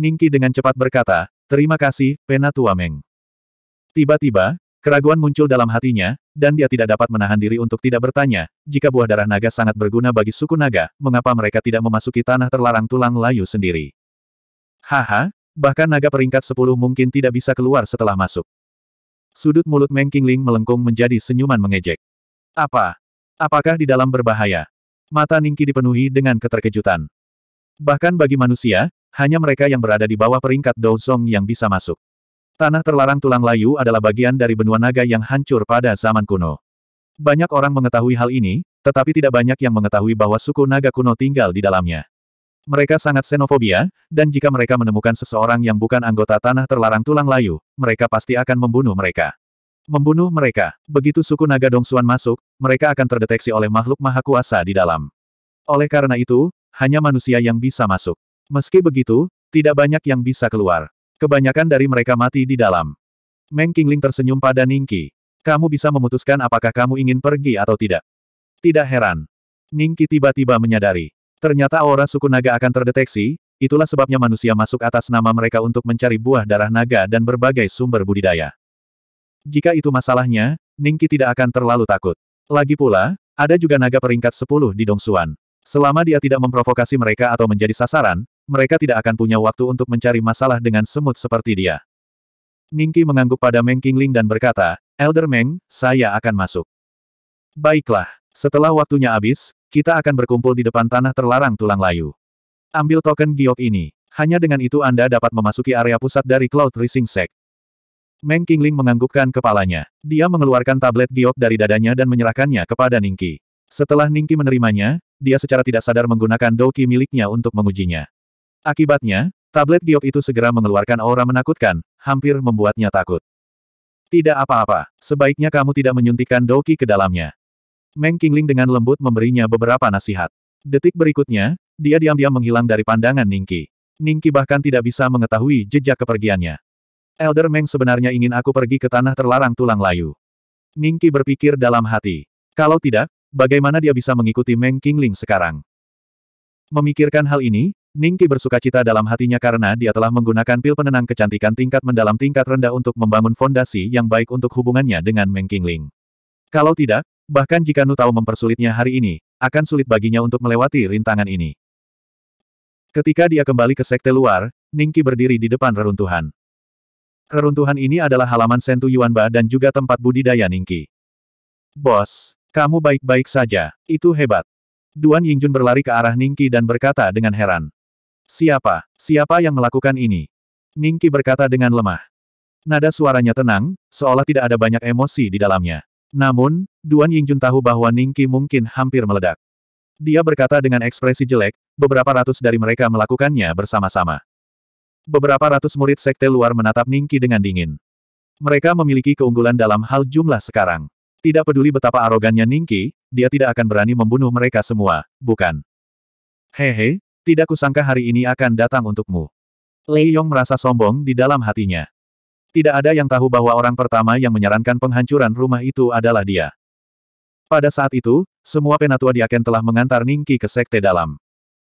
A: Ningki dengan cepat berkata, terima kasih, penatua Meng. Tiba-tiba, Keraguan muncul dalam hatinya, dan dia tidak dapat menahan diri untuk tidak bertanya, jika buah darah naga sangat berguna bagi suku naga, mengapa mereka tidak memasuki tanah terlarang tulang layu sendiri? Haha, bahkan naga peringkat 10 mungkin tidak bisa keluar setelah masuk. Sudut mulut Meng Qingling melengkung menjadi senyuman mengejek. Apa? Apakah di dalam berbahaya? Mata Ningki dipenuhi dengan keterkejutan. Bahkan bagi manusia, hanya mereka yang berada di bawah peringkat Douzong yang bisa masuk. Tanah terlarang tulang layu adalah bagian dari benua naga yang hancur pada zaman kuno. Banyak orang mengetahui hal ini, tetapi tidak banyak yang mengetahui bahwa suku naga kuno tinggal di dalamnya. Mereka sangat xenofobia, dan jika mereka menemukan seseorang yang bukan anggota tanah terlarang tulang layu, mereka pasti akan membunuh mereka. Membunuh mereka. Begitu suku naga Dongsuan masuk, mereka akan terdeteksi oleh makhluk maha kuasa di dalam. Oleh karena itu, hanya manusia yang bisa masuk. Meski begitu, tidak banyak yang bisa keluar. Kebanyakan dari mereka mati di dalam. Meng Qingling tersenyum pada Ningqi. Kamu bisa memutuskan apakah kamu ingin pergi atau tidak. Tidak heran. Ningqi tiba-tiba menyadari. Ternyata aura suku naga akan terdeteksi, itulah sebabnya manusia masuk atas nama mereka untuk mencari buah darah naga dan berbagai sumber budidaya. Jika itu masalahnya, Ningqi tidak akan terlalu takut. Lagi pula, ada juga naga peringkat 10 di Dongsuan. Selama dia tidak memprovokasi mereka atau menjadi sasaran, mereka tidak akan punya waktu untuk mencari masalah dengan semut seperti dia. Ningki mengangguk pada Meng Qingling dan berkata, Elder Meng, saya akan masuk. Baiklah, setelah waktunya habis, kita akan berkumpul di depan tanah terlarang tulang layu. Ambil token giok ini. Hanya dengan itu Anda dapat memasuki area pusat dari Cloud Rising Sect. Meng Qingling menganggukkan kepalanya. Dia mengeluarkan tablet giok dari dadanya dan menyerahkannya kepada Ningki. Setelah Ningki menerimanya, dia secara tidak sadar menggunakan doki miliknya untuk mengujinya. Akibatnya, tablet giok itu segera mengeluarkan aura menakutkan, hampir membuatnya takut. Tidak apa-apa, sebaiknya kamu tidak menyuntikkan doki ke dalamnya. Meng Qingling dengan lembut memberinya beberapa nasihat. Detik berikutnya, dia diam-diam menghilang dari pandangan Ningki. Ningki bahkan tidak bisa mengetahui jejak kepergiannya. Elder Meng sebenarnya ingin aku pergi ke tanah terlarang tulang layu. Ningki berpikir dalam hati. Kalau tidak, bagaimana dia bisa mengikuti Meng Qingling sekarang? Memikirkan hal ini, Ningki bersuka cita dalam hatinya karena dia telah menggunakan pil penenang kecantikan tingkat mendalam tingkat rendah untuk membangun fondasi yang baik untuk hubungannya dengan Meng Qingling. Kalau tidak, bahkan jika Nu tahu mempersulitnya hari ini, akan sulit baginya untuk melewati rintangan ini. Ketika dia kembali ke sekte luar, Ningki berdiri di depan reruntuhan. Reruntuhan ini adalah halaman Sentu Yuanba dan juga tempat budidaya Ningki. Bos, kamu baik-baik saja, itu hebat. Duan Yingjun berlari ke arah Ningki dan berkata dengan heran. Siapa? Siapa yang melakukan ini? Ningki berkata dengan lemah. Nada suaranya tenang, seolah tidak ada banyak emosi di dalamnya. Namun, Duan Yingjun tahu bahwa Ningki mungkin hampir meledak. Dia berkata dengan ekspresi jelek, beberapa ratus dari mereka melakukannya bersama-sama. Beberapa ratus murid sekte luar menatap Ningki dengan dingin. Mereka memiliki keunggulan dalam hal jumlah sekarang. Tidak peduli betapa arogannya Ningki, dia tidak akan berani membunuh mereka semua, bukan? Hehe, tidak kusangka hari ini akan datang untukmu. Lei Yong merasa sombong di dalam hatinya. Tidak ada yang tahu bahwa orang pertama yang menyarankan penghancuran rumah itu adalah dia. Pada saat itu, semua penatua di Aken telah mengantar Ningki ke sekte dalam.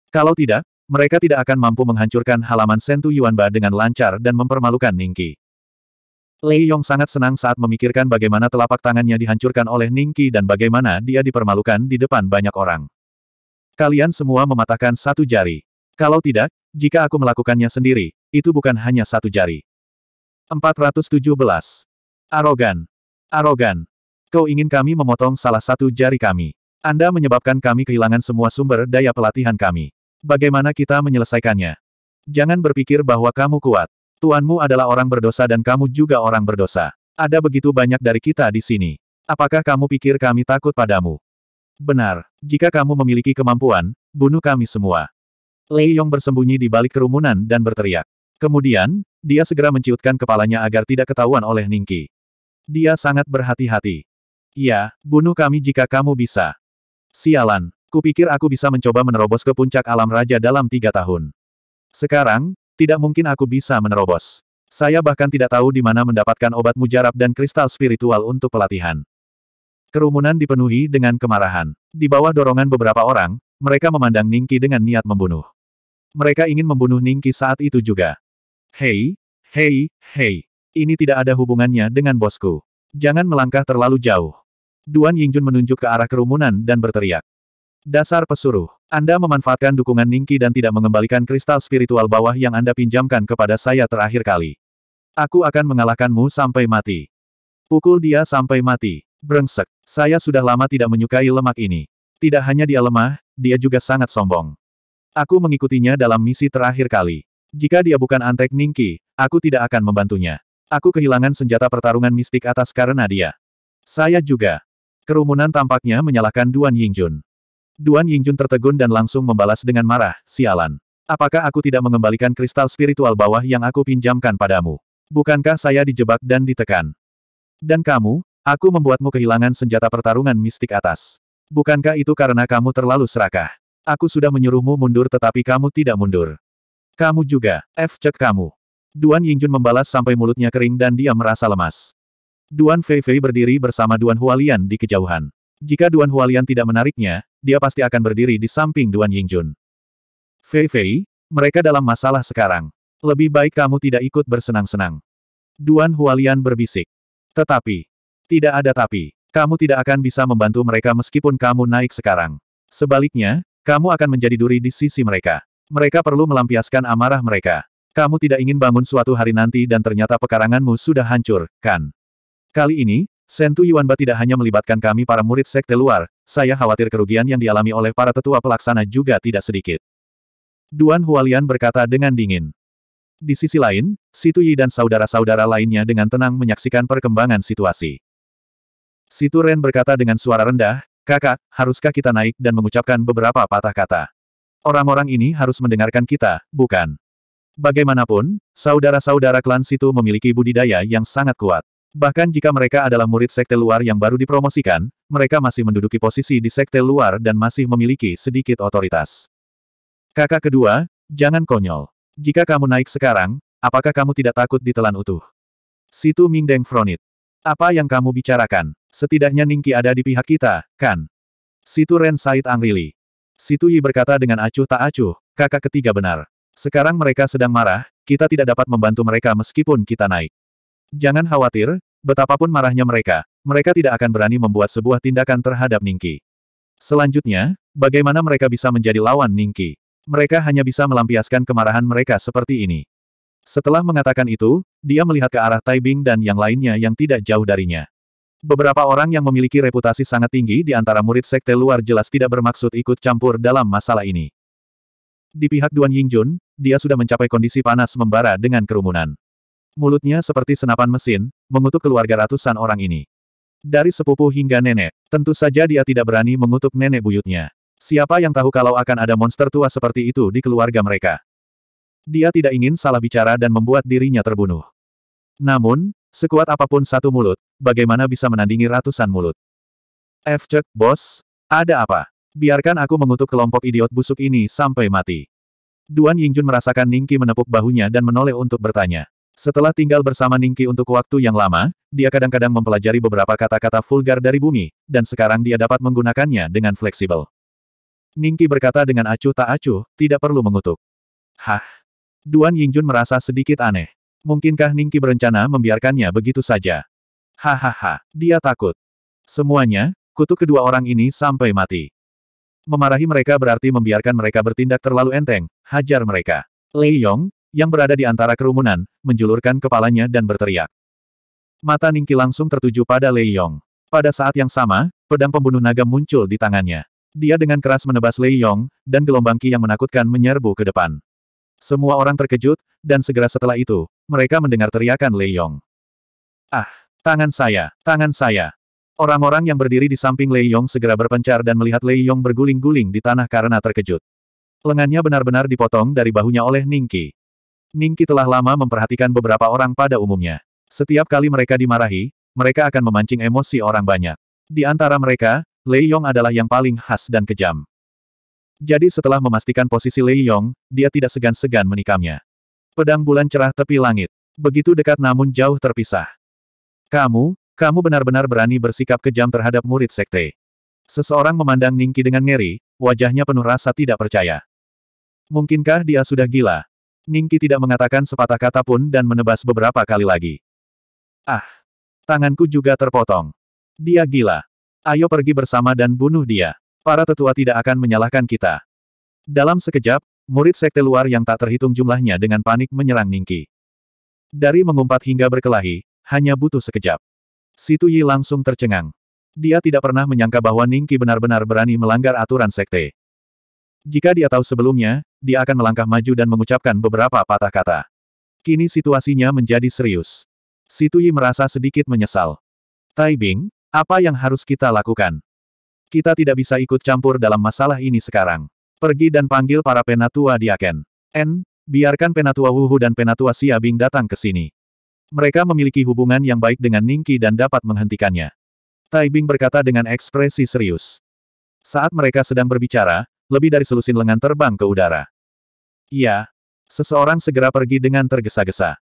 A: Kalau tidak, mereka tidak akan mampu menghancurkan halaman Sentu Yuanba dengan lancar dan mempermalukan Ningki. Lei Yong sangat senang saat memikirkan bagaimana telapak tangannya dihancurkan oleh Ningki dan bagaimana dia dipermalukan di depan banyak orang. Kalian semua mematahkan satu jari. Kalau tidak, jika aku melakukannya sendiri, itu bukan hanya satu jari. 417. Arogan. Arogan. Kau ingin kami memotong salah satu jari kami. Anda menyebabkan kami kehilangan semua sumber daya pelatihan kami. Bagaimana kita menyelesaikannya? Jangan berpikir bahwa kamu kuat. Tuanmu adalah orang berdosa dan kamu juga orang berdosa. Ada begitu banyak dari kita di sini. Apakah kamu pikir kami takut padamu? Benar, jika kamu memiliki kemampuan, bunuh kami semua. Lei Yong bersembunyi di balik kerumunan dan berteriak. Kemudian, dia segera menciutkan kepalanya agar tidak ketahuan oleh Ningki. Dia sangat berhati-hati. Ya, bunuh kami jika kamu bisa. Sialan, kupikir aku bisa mencoba menerobos ke puncak alam raja dalam tiga tahun. Sekarang, tidak mungkin aku bisa menerobos. Saya bahkan tidak tahu di mana mendapatkan obat mujarab dan kristal spiritual untuk pelatihan. Kerumunan dipenuhi dengan kemarahan. Di bawah dorongan beberapa orang, mereka memandang Ningki dengan niat membunuh. Mereka ingin membunuh Ningki saat itu juga. Hei, hei, hei. Ini tidak ada hubungannya dengan bosku. Jangan melangkah terlalu jauh. Duan Yingjun menunjuk ke arah kerumunan dan berteriak. Dasar pesuruh, Anda memanfaatkan dukungan Ningki dan tidak mengembalikan kristal spiritual bawah yang Anda pinjamkan kepada saya terakhir kali. Aku akan mengalahkanmu sampai mati. Pukul dia sampai mati. Brengsek, saya sudah lama tidak menyukai lemak ini. Tidak hanya dia lemah, dia juga sangat sombong. Aku mengikutinya dalam misi terakhir kali. Jika dia bukan antek Ningki, aku tidak akan membantunya. Aku kehilangan senjata pertarungan mistik atas karena dia. Saya juga. Kerumunan tampaknya menyalahkan Duan Yingjun. Duan Yingjun tertegun dan langsung membalas dengan marah, sialan. Apakah aku tidak mengembalikan kristal spiritual bawah yang aku pinjamkan padamu? Bukankah saya dijebak dan ditekan? Dan kamu, Aku membuatmu kehilangan senjata pertarungan mistik atas. Bukankah itu karena kamu terlalu serakah? Aku sudah menyuruhmu mundur tetapi kamu tidak mundur. Kamu juga, F cek kamu. Duan Yingjun membalas sampai mulutnya kering dan dia merasa lemas. Duan Fei Fei berdiri bersama Duan Hualian di kejauhan. Jika Duan Hualian tidak menariknya, dia pasti akan berdiri di samping Duan Yingjun. Fei Fei, mereka dalam masalah sekarang. Lebih baik kamu tidak ikut bersenang-senang. Duan Hualian berbisik. Tetapi, tidak ada tapi. Kamu tidak akan bisa membantu mereka meskipun kamu naik sekarang. Sebaliknya, kamu akan menjadi duri di sisi mereka. Mereka perlu melampiaskan amarah mereka. Kamu tidak ingin bangun suatu hari nanti dan ternyata pekaranganmu sudah hancur, kan? Kali ini, Sentu Yuanba tidak hanya melibatkan kami para murid sekte luar, saya khawatir kerugian yang dialami oleh para tetua pelaksana juga tidak sedikit. Duan Hualian berkata dengan dingin. Di sisi lain, Situ Yi dan saudara-saudara lainnya dengan tenang menyaksikan perkembangan situasi. Situ Ren berkata dengan suara rendah, kakak, haruskah kita naik dan mengucapkan beberapa patah kata? Orang-orang ini harus mendengarkan kita, bukan? Bagaimanapun, saudara-saudara klan Situ memiliki budidaya yang sangat kuat. Bahkan jika mereka adalah murid sekte luar yang baru dipromosikan, mereka masih menduduki posisi di sekte luar dan masih memiliki sedikit otoritas. Kakak kedua, jangan konyol. Jika kamu naik sekarang, apakah kamu tidak takut ditelan utuh? Situ Mingdeng Fronit. Apa yang kamu bicarakan? Setidaknya Ningki ada di pihak kita, kan? Situ Ren Said Angrili. Situ Yi berkata dengan acuh tak acuh, kakak ketiga benar. Sekarang mereka sedang marah, kita tidak dapat membantu mereka meskipun kita naik. Jangan khawatir, betapapun marahnya mereka, mereka tidak akan berani membuat sebuah tindakan terhadap Ningki. Selanjutnya, bagaimana mereka bisa menjadi lawan Ningki? Mereka hanya bisa melampiaskan kemarahan mereka seperti ini. Setelah mengatakan itu, dia melihat ke arah Taibing dan yang lainnya yang tidak jauh darinya. Beberapa orang yang memiliki reputasi sangat tinggi di antara murid sekte luar jelas tidak bermaksud ikut campur dalam masalah ini. Di pihak Duan Yingjun, dia sudah mencapai kondisi panas membara dengan kerumunan. Mulutnya seperti senapan mesin, mengutuk keluarga ratusan orang ini. Dari sepupu hingga nenek, tentu saja dia tidak berani mengutuk nenek buyutnya. Siapa yang tahu kalau akan ada monster tua seperti itu di keluarga mereka? Dia tidak ingin salah bicara dan membuat dirinya terbunuh. Namun, Sekuat apapun satu mulut, bagaimana bisa menandingi ratusan mulut? F. Cek, bos, ada apa? Biarkan aku mengutuk kelompok idiot busuk ini sampai mati. Duan Yingjun merasakan Ningki menepuk bahunya dan menoleh untuk bertanya. Setelah tinggal bersama Ningki untuk waktu yang lama, dia kadang-kadang mempelajari beberapa kata-kata vulgar dari bumi, dan sekarang dia dapat menggunakannya dengan fleksibel. Ningki berkata dengan acuh tak acuh, tidak perlu mengutuk. Hah? Duan Yingjun merasa sedikit aneh. Mungkinkah Ningki berencana membiarkannya begitu saja? Hahaha, dia takut. Semuanya, kutuk kedua orang ini sampai mati. Memarahi mereka berarti membiarkan mereka bertindak terlalu enteng, hajar mereka. Lei Yong, yang berada di antara kerumunan, menjulurkan kepalanya dan berteriak. Mata Ningki langsung tertuju pada Lei Yong. Pada saat yang sama, pedang pembunuh naga muncul di tangannya. Dia dengan keras menebas Lei Yong, dan gelombang ki yang menakutkan menyerbu ke depan. Semua orang terkejut, dan segera setelah itu, mereka mendengar teriakan Lei Yong. Ah, tangan saya, tangan saya. Orang-orang yang berdiri di samping Lei Yong segera berpencar dan melihat Lei Yong berguling-guling di tanah karena terkejut. Lengannya benar-benar dipotong dari bahunya oleh Ningki. Ningki telah lama memperhatikan beberapa orang pada umumnya. Setiap kali mereka dimarahi, mereka akan memancing emosi orang banyak. Di antara mereka, Lei Yong adalah yang paling khas dan kejam. Jadi setelah memastikan posisi Lei Yong, dia tidak segan-segan menikamnya. Pedang bulan cerah tepi langit. Begitu dekat namun jauh terpisah. Kamu, kamu benar-benar berani bersikap kejam terhadap murid sekte. Seseorang memandang Ningki dengan ngeri, wajahnya penuh rasa tidak percaya. Mungkinkah dia sudah gila? Ningki tidak mengatakan sepatah kata pun dan menebas beberapa kali lagi. Ah! Tanganku juga terpotong. Dia gila. Ayo pergi bersama dan bunuh dia. Para tetua tidak akan menyalahkan kita. Dalam sekejap, murid sekte luar yang tak terhitung jumlahnya dengan panik menyerang Ningki. Dari mengumpat hingga berkelahi, hanya butuh sekejap. Situ Yi langsung tercengang. Dia tidak pernah menyangka bahwa Ningki benar-benar berani melanggar aturan sekte. Jika dia tahu sebelumnya, dia akan melangkah maju dan mengucapkan beberapa patah kata. Kini situasinya menjadi serius. Situ Yi merasa sedikit menyesal. Tai Bing, apa yang harus kita lakukan? Kita tidak bisa ikut campur dalam masalah ini sekarang. Pergi dan panggil para penatua di Aken. N, biarkan penatua Wuhu dan penatua Siabing datang ke sini. Mereka memiliki hubungan yang baik dengan Ningki dan dapat menghentikannya. Taibing berkata dengan ekspresi serius. Saat mereka sedang berbicara, lebih dari selusin lengan terbang ke udara. Iya. Seseorang segera pergi dengan tergesa-gesa.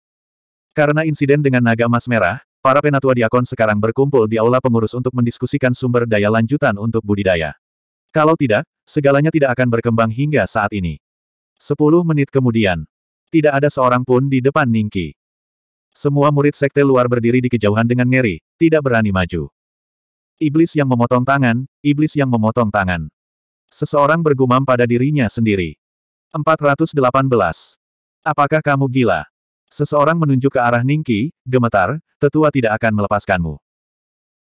A: Karena insiden dengan naga emas merah, Para penatua diakon sekarang berkumpul di aula pengurus untuk mendiskusikan sumber daya lanjutan untuk budidaya. Kalau tidak, segalanya tidak akan berkembang hingga saat ini. Sepuluh menit kemudian, tidak ada seorang pun di depan Ningki. Semua murid sekte luar berdiri di kejauhan dengan ngeri, tidak berani maju. Iblis yang memotong tangan, iblis yang memotong tangan. Seseorang bergumam pada dirinya sendiri. 418. Apakah kamu gila? Seseorang menunjuk ke arah Ningki, gemetar, tetua tidak akan melepaskanmu.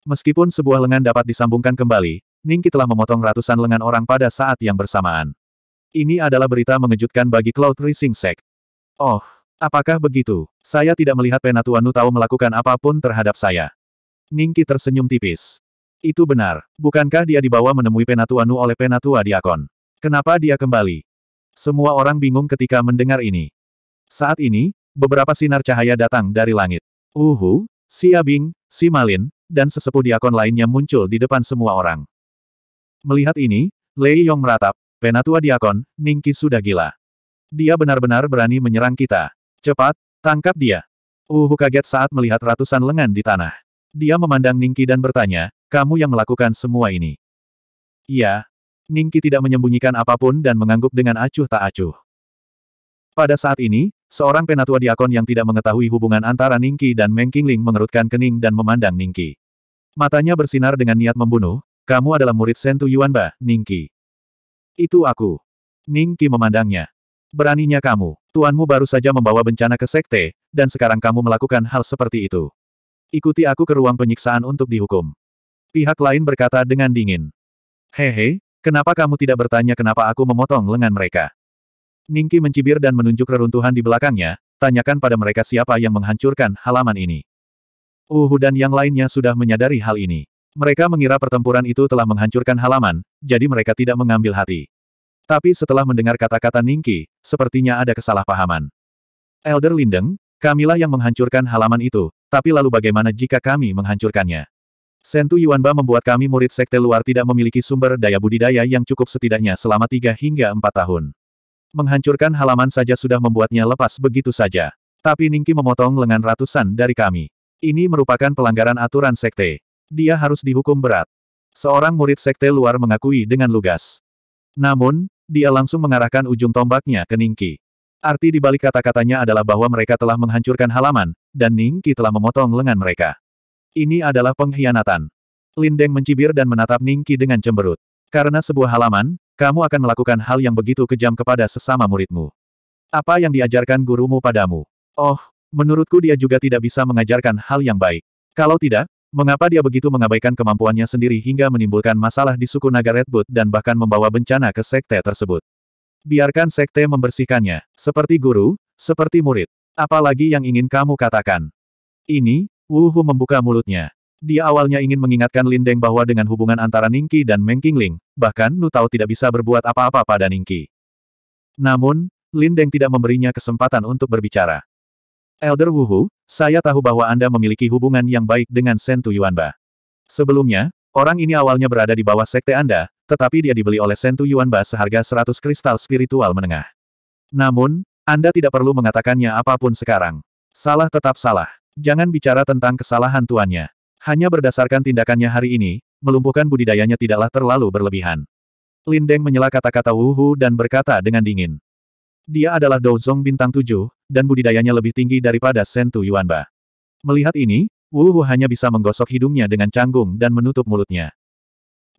A: Meskipun sebuah lengan dapat disambungkan kembali, Ningki telah memotong ratusan lengan orang pada saat yang bersamaan. Ini adalah berita mengejutkan bagi Cloud Rising Sek. Oh, apakah begitu? Saya tidak melihat Penatua Nu tahu melakukan apapun terhadap saya. Ningki tersenyum tipis. Itu benar. Bukankah dia dibawa menemui Penatua Nu oleh Penatua Diakon? Kenapa dia kembali? Semua orang bingung ketika mendengar ini. Saat ini, beberapa sinar cahaya datang dari langit. Uhu, si Abing, si Malin, dan sesepuh diakon lainnya muncul di depan semua orang. Melihat ini, Lei Yong meratap, penatua diakon, Ningki sudah gila. Dia benar-benar berani menyerang kita. Cepat, tangkap dia. Uhu kaget saat melihat ratusan lengan di tanah. Dia memandang Ningki dan bertanya, kamu yang melakukan semua ini. Iya. Ningki tidak menyembunyikan apapun dan mengangguk dengan acuh tak acuh. Pada saat ini, seorang penatua diakon yang tidak mengetahui hubungan antara Ningki dan Meng Qingling mengerutkan kening dan memandang Ningki. Matanya bersinar dengan niat membunuh, kamu adalah murid Sentu Yuanba, Ningki. Itu aku. Ningki memandangnya. Beraninya kamu, tuanmu baru saja membawa bencana ke sekte, dan sekarang kamu melakukan hal seperti itu. Ikuti aku ke ruang penyiksaan untuk dihukum. Pihak lain berkata dengan dingin. Hehe, kenapa kamu tidak bertanya kenapa aku memotong lengan mereka? Ningki mencibir dan menunjuk reruntuhan di belakangnya, tanyakan pada mereka siapa yang menghancurkan halaman ini. Uhu dan yang lainnya sudah menyadari hal ini. Mereka mengira pertempuran itu telah menghancurkan halaman, jadi mereka tidak mengambil hati. Tapi setelah mendengar kata-kata Ningki, sepertinya ada kesalahpahaman. Elder Lindeng, kamilah yang menghancurkan halaman itu, tapi lalu bagaimana jika kami menghancurkannya? Sentu Yuanba membuat kami murid sekte luar tidak memiliki sumber daya budidaya yang cukup setidaknya selama tiga hingga empat tahun. Menghancurkan halaman saja sudah membuatnya lepas begitu saja. Tapi Ningki memotong lengan ratusan dari kami. Ini merupakan pelanggaran aturan sekte. Dia harus dihukum berat. Seorang murid sekte luar mengakui dengan lugas. Namun, dia langsung mengarahkan ujung tombaknya ke Ningki. Arti dibalik kata-katanya adalah bahwa mereka telah menghancurkan halaman, dan Ningki telah memotong lengan mereka. Ini adalah pengkhianatan. Lindeng mencibir dan menatap Ningki dengan cemberut. Karena sebuah halaman, kamu akan melakukan hal yang begitu kejam kepada sesama muridmu. Apa yang diajarkan gurumu padamu? Oh, menurutku dia juga tidak bisa mengajarkan hal yang baik. Kalau tidak, mengapa dia begitu mengabaikan kemampuannya sendiri hingga menimbulkan masalah di suku naga Redwood dan bahkan membawa bencana ke sekte tersebut? Biarkan sekte membersihkannya, seperti guru, seperti murid. Apalagi yang ingin kamu katakan? Ini, Wuhu membuka mulutnya. Dia awalnya ingin mengingatkan Lin Deng bahwa dengan hubungan antara Ningki dan Meng Qingling, bahkan Nu Tao tidak bisa berbuat apa-apa pada Ningki. Namun, Lin Deng tidak memberinya kesempatan untuk berbicara. Elder Wuhu, saya tahu bahwa Anda memiliki hubungan yang baik dengan Sentu Yuanba. Sebelumnya, orang ini awalnya berada di bawah sekte Anda, tetapi dia dibeli oleh Sentu Yuanba seharga 100 kristal spiritual menengah. Namun, Anda tidak perlu mengatakannya apapun sekarang. Salah tetap salah. Jangan bicara tentang kesalahan tuannya. Hanya berdasarkan tindakannya hari ini, melumpuhkan budidayanya tidaklah terlalu berlebihan. Lin Deng menyela kata-kata Hu dan berkata dengan dingin. Dia adalah Dou Zong bintang tujuh, dan budidayanya lebih tinggi daripada Sentu Yuanba. Melihat ini, Wu Hu hanya bisa menggosok hidungnya dengan canggung dan menutup mulutnya.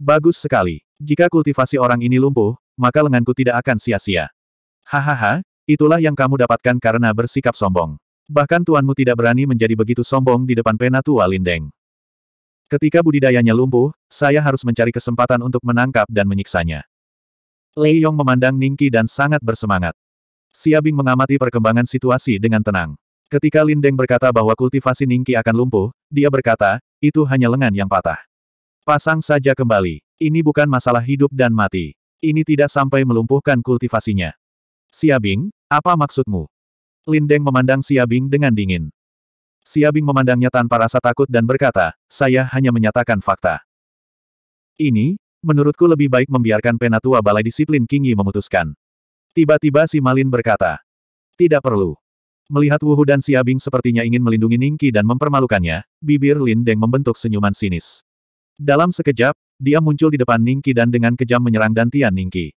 A: Bagus sekali. Jika kultivasi orang ini lumpuh, maka lenganku tidak akan sia-sia. Hahaha, itulah yang kamu dapatkan karena bersikap sombong. Bahkan tuanmu tidak berani menjadi begitu sombong di depan penatua Lindeng. Ketika budidayanya lumpuh, saya harus mencari kesempatan untuk menangkap dan menyiksanya. Lei Yong memandang Ningki dan sangat bersemangat. Siabing mengamati perkembangan situasi dengan tenang. Ketika Lin Deng berkata bahwa kultivasi Ningki akan lumpuh, dia berkata, itu hanya lengan yang patah. Pasang saja kembali. Ini bukan masalah hidup dan mati. Ini tidak sampai melumpuhkan kultivasinya. Siabing, apa maksudmu? Lin Deng memandang Siabing dengan dingin. Siabing memandangnya tanpa rasa takut dan berkata, saya hanya menyatakan fakta. Ini, menurutku lebih baik membiarkan penatua balai disiplin King Yi memutuskan. Tiba-tiba si Malin berkata, tidak perlu. Melihat Wuhu dan Siabing sepertinya ingin melindungi Ningki dan mempermalukannya, bibir Lin Deng membentuk senyuman sinis. Dalam sekejap, dia muncul di depan Ningki dan dengan kejam menyerang Dantian Ningki.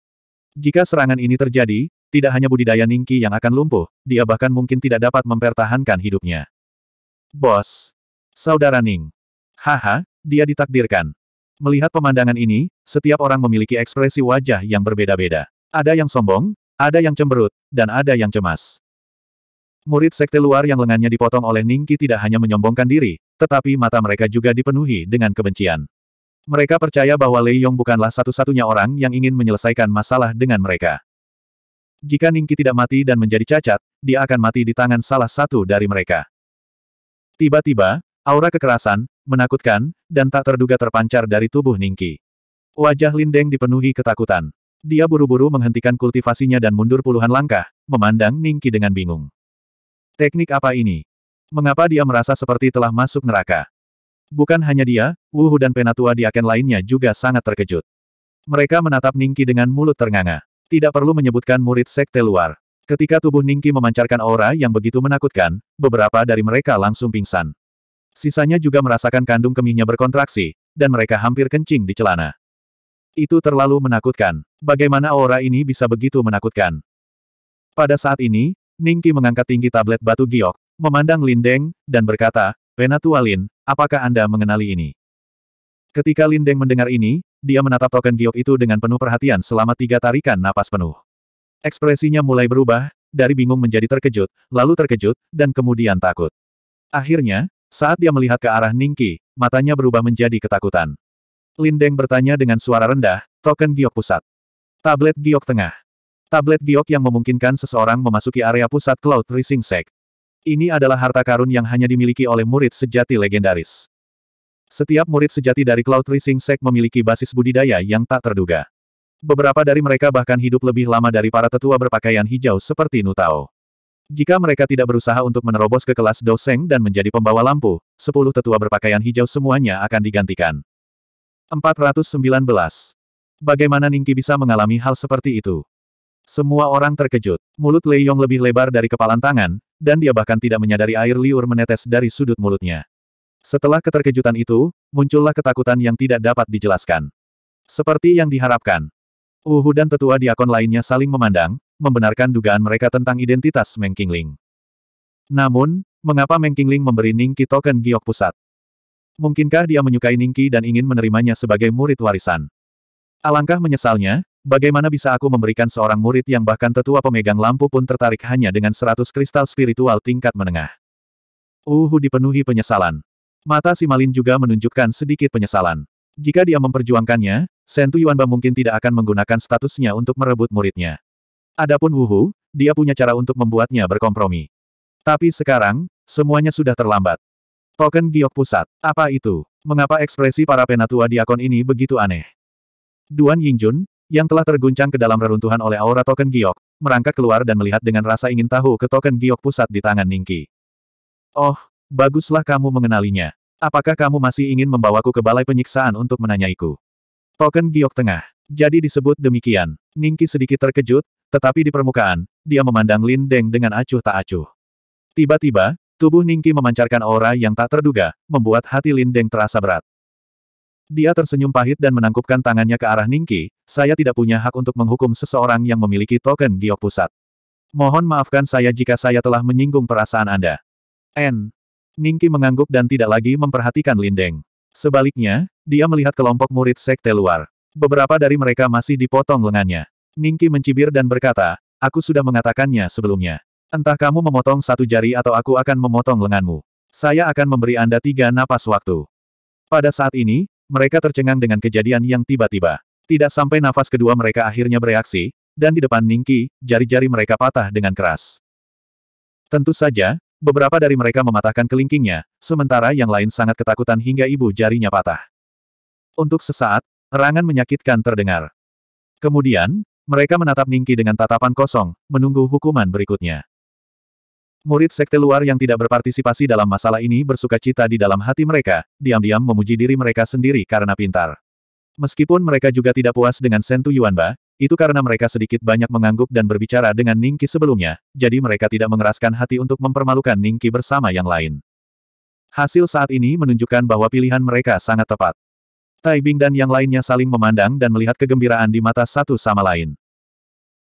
A: Jika serangan ini terjadi, tidak hanya budidaya Ningki yang akan lumpuh, dia bahkan mungkin tidak dapat mempertahankan hidupnya. Bos. Saudara Ning. Haha, dia ditakdirkan. Melihat pemandangan ini, setiap orang memiliki ekspresi wajah yang berbeda-beda. Ada yang sombong, ada yang cemberut, dan ada yang cemas. Murid sekte luar yang lengannya dipotong oleh Ningki tidak hanya menyombongkan diri, tetapi mata mereka juga dipenuhi dengan kebencian. Mereka percaya bahwa Lei Yong bukanlah satu-satunya orang yang ingin menyelesaikan masalah dengan mereka. Jika Ningki tidak mati dan menjadi cacat, dia akan mati di tangan salah satu dari mereka. Tiba-tiba, aura kekerasan, menakutkan, dan tak terduga terpancar dari tubuh Ningki. Wajah Lindeng dipenuhi ketakutan. Dia buru-buru menghentikan kultivasinya dan mundur puluhan langkah, memandang Ningki dengan bingung. Teknik apa ini? Mengapa dia merasa seperti telah masuk neraka? Bukan hanya dia, Wuhu dan penatua di aken lainnya juga sangat terkejut. Mereka menatap Ningki dengan mulut ternganga. Tidak perlu menyebutkan murid sekte luar. Ketika tubuh Ningki memancarkan aura yang begitu menakutkan, beberapa dari mereka langsung pingsan. Sisanya juga merasakan kandung kemihnya berkontraksi, dan mereka hampir kencing di celana. Itu terlalu menakutkan. Bagaimana aura ini bisa begitu menakutkan? Pada saat ini, Ningki mengangkat tinggi tablet batu giok, memandang Lindeng, dan berkata, Penatualin, apakah Anda mengenali ini? Ketika Lindeng mendengar ini, dia menatap token giok itu dengan penuh perhatian selama tiga tarikan napas penuh. Ekspresinya mulai berubah, dari bingung menjadi terkejut, lalu terkejut, dan kemudian takut. Akhirnya, saat dia melihat ke arah Ningki, matanya berubah menjadi ketakutan. Lindeng bertanya dengan suara rendah, token giok pusat. Tablet giok tengah. Tablet giok yang memungkinkan seseorang memasuki area pusat Cloud Rising Sek. Ini adalah harta karun yang hanya dimiliki oleh murid sejati legendaris. Setiap murid sejati dari Cloud Rising Sek memiliki basis budidaya yang tak terduga. Beberapa dari mereka bahkan hidup lebih lama dari para tetua berpakaian hijau seperti Nutao. Jika mereka tidak berusaha untuk menerobos ke kelas Doseng dan menjadi pembawa lampu, sepuluh tetua berpakaian hijau semuanya akan digantikan. 419. Bagaimana Ningki bisa mengalami hal seperti itu? Semua orang terkejut. Mulut Lei Yong lebih lebar dari kepalan tangan, dan dia bahkan tidak menyadari air liur menetes dari sudut mulutnya. Setelah keterkejutan itu, muncullah ketakutan yang tidak dapat dijelaskan. Seperti yang diharapkan, Uhu dan tetua diakon lainnya saling memandang, membenarkan dugaan mereka tentang identitas Meng Qingling. Namun, mengapa Meng Qingling memberi Ningqi token giok pusat? Mungkinkah dia menyukai Ningqi dan ingin menerimanya sebagai murid warisan? Alangkah menyesalnya, bagaimana bisa aku memberikan seorang murid yang bahkan tetua pemegang lampu pun tertarik hanya dengan seratus kristal spiritual tingkat menengah. Uhu dipenuhi penyesalan. Mata Simalin juga menunjukkan sedikit penyesalan. Jika dia memperjuangkannya, Sentu Yuanba mungkin tidak akan menggunakan statusnya untuk merebut muridnya. Adapun Wuhu, dia punya cara untuk membuatnya berkompromi. Tapi sekarang, semuanya sudah terlambat. Token giok pusat. Apa itu? Mengapa ekspresi para penatua diakon ini begitu aneh? Duan Yingjun, yang telah terguncang ke dalam reruntuhan oleh aura token giok, merangkak keluar dan melihat dengan rasa ingin tahu ke token giok pusat di tangan Ningki. Oh, baguslah kamu mengenalinya. Apakah kamu masih ingin membawaku ke balai penyiksaan untuk menanyaiku? Token giok tengah. Jadi disebut demikian. Ningki sedikit terkejut, tetapi di permukaan, dia memandang Lin Deng dengan acuh tak acuh. Tiba-tiba, tubuh Ningki memancarkan aura yang tak terduga, membuat hati Lin Deng terasa berat. Dia tersenyum pahit dan menangkupkan tangannya ke arah Ningki, saya tidak punya hak untuk menghukum seseorang yang memiliki token giok pusat. Mohon maafkan saya jika saya telah menyinggung perasaan Anda. N. Ningki mengangguk dan tidak lagi memperhatikan Lindeng. Sebaliknya, dia melihat kelompok murid sekte luar. Beberapa dari mereka masih dipotong lengannya. Ningki mencibir dan berkata, aku sudah mengatakannya sebelumnya. Entah kamu memotong satu jari atau aku akan memotong lenganmu. Saya akan memberi Anda tiga napas waktu. Pada saat ini, mereka tercengang dengan kejadian yang tiba-tiba. Tidak sampai nafas kedua mereka akhirnya bereaksi, dan di depan Ningki, jari-jari mereka patah dengan keras. Tentu saja, beberapa dari mereka mematahkan kelingkingnya, sementara yang lain sangat ketakutan hingga ibu jarinya patah. Untuk sesaat, erangan menyakitkan terdengar. Kemudian, mereka menatap Ningki dengan tatapan kosong, menunggu hukuman berikutnya. Murid sekte luar yang tidak berpartisipasi dalam masalah ini bersuka cita di dalam hati mereka, diam-diam memuji diri mereka sendiri karena pintar. Meskipun mereka juga tidak puas dengan Sentu Yuanba, itu karena mereka sedikit banyak mengangguk dan berbicara dengan Ningki sebelumnya, jadi mereka tidak mengeraskan hati untuk mempermalukan Ningki bersama yang lain. Hasil saat ini menunjukkan bahwa pilihan mereka sangat tepat. Tai Bing dan yang lainnya saling memandang dan melihat kegembiraan di mata satu sama lain.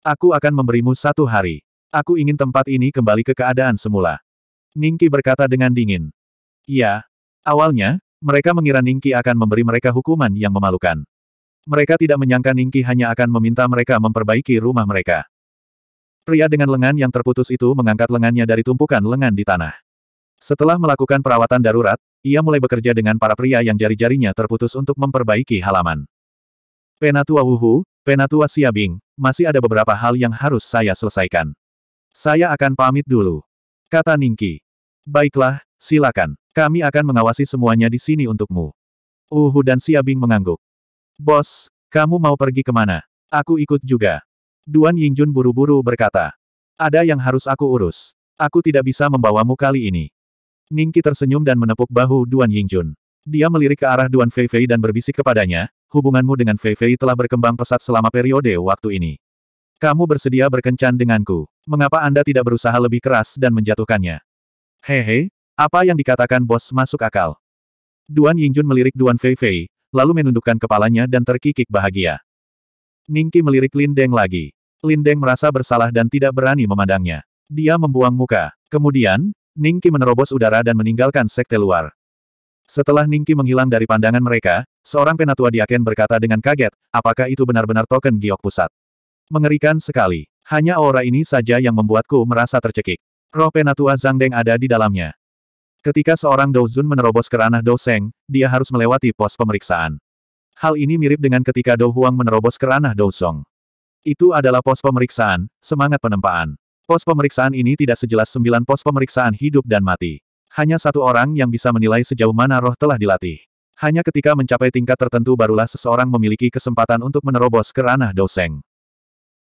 A: Aku akan memberimu satu hari. Aku ingin tempat ini kembali ke keadaan semula. Ningki berkata dengan dingin. Ya. Awalnya, mereka mengira Ningki akan memberi mereka hukuman yang memalukan. Mereka tidak menyangka Ningki hanya akan meminta mereka memperbaiki rumah mereka. Pria dengan lengan yang terputus itu mengangkat lengannya dari tumpukan lengan di tanah. Setelah melakukan perawatan darurat, ia mulai bekerja dengan para pria yang jari-jarinya terputus untuk memperbaiki halaman. Penatua Wuhu, Penatua Siabing, masih ada beberapa hal yang harus saya selesaikan. Saya akan pamit dulu. Kata Ningki. Baiklah, silakan. Kami akan mengawasi semuanya di sini untukmu. Uhu dan Siabing mengangguk. Bos, kamu mau pergi kemana? Aku ikut juga. Duan Yingjun buru-buru berkata. Ada yang harus aku urus. Aku tidak bisa membawamu kali ini. Ningki tersenyum dan menepuk bahu Duan Yingjun. Dia melirik ke arah Duan Fei Fei dan berbisik kepadanya, hubunganmu dengan Fei Fei telah berkembang pesat selama periode waktu ini. Kamu bersedia berkencan denganku. Mengapa Anda tidak berusaha lebih keras dan menjatuhkannya? Hehe, apa yang dikatakan bos masuk akal? Duan Yingjun melirik Duan Fei Fei, lalu menundukkan kepalanya dan terkikik bahagia. Ningki melirik Lin Deng lagi. Lin Deng merasa bersalah dan tidak berani memandangnya. Dia membuang muka. Kemudian, Ningki menerobos udara dan meninggalkan sekte luar. Setelah Ningki menghilang dari pandangan mereka, seorang penatua di diaken berkata dengan kaget, apakah itu benar-benar token giok pusat? Mengerikan sekali. Hanya aura ini saja yang membuatku merasa tercekik. Roh penatua Zhang Deng ada di dalamnya. Ketika seorang Douzun menerobos ke ranah Douseng, dia harus melewati pos pemeriksaan. Hal ini mirip dengan ketika Dou Huang menerobos ke ranah Dousong. Itu adalah pos pemeriksaan, semangat penempaan. Pos pemeriksaan ini tidak sejelas sembilan pos pemeriksaan hidup dan mati. Hanya satu orang yang bisa menilai sejauh mana roh telah dilatih. Hanya ketika mencapai tingkat tertentu barulah seseorang memiliki kesempatan untuk menerobos ke ranah Doseng.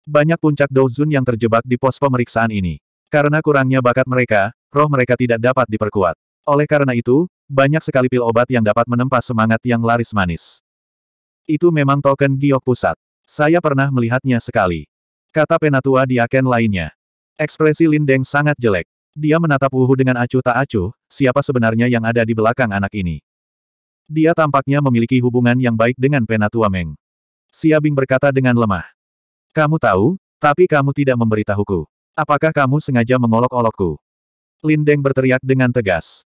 A: Banyak puncak Dozun yang terjebak di pos pemeriksaan ini. Karena kurangnya bakat mereka, roh mereka tidak dapat diperkuat. Oleh karena itu, banyak sekali pil obat yang dapat menempa semangat yang laris manis. Itu memang token giok pusat. Saya pernah melihatnya sekali. Kata penatua di aken lainnya. Ekspresi Lindeng sangat jelek. Dia menatap Wuhu dengan acuh tak acuh, siapa sebenarnya yang ada di belakang anak ini. Dia tampaknya memiliki hubungan yang baik dengan Penatua Meng. Siabing berkata dengan lemah. Kamu tahu, tapi kamu tidak memberitahuku. Apakah kamu sengaja mengolok-olokku? Lindeng berteriak dengan tegas.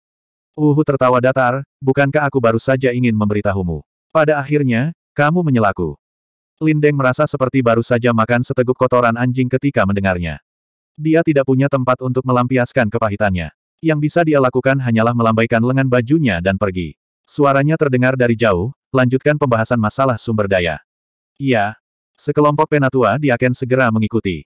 A: Wuhu tertawa datar, bukankah aku baru saja ingin memberitahumu? Pada akhirnya, kamu menyelaku. Lindeng merasa seperti baru saja makan seteguk kotoran anjing ketika mendengarnya. Dia tidak punya tempat untuk melampiaskan kepahitannya. Yang bisa dia lakukan hanyalah melambaikan lengan bajunya dan pergi. Suaranya terdengar dari jauh, lanjutkan pembahasan masalah sumber daya. Iya. Sekelompok penatua di Aken segera mengikuti.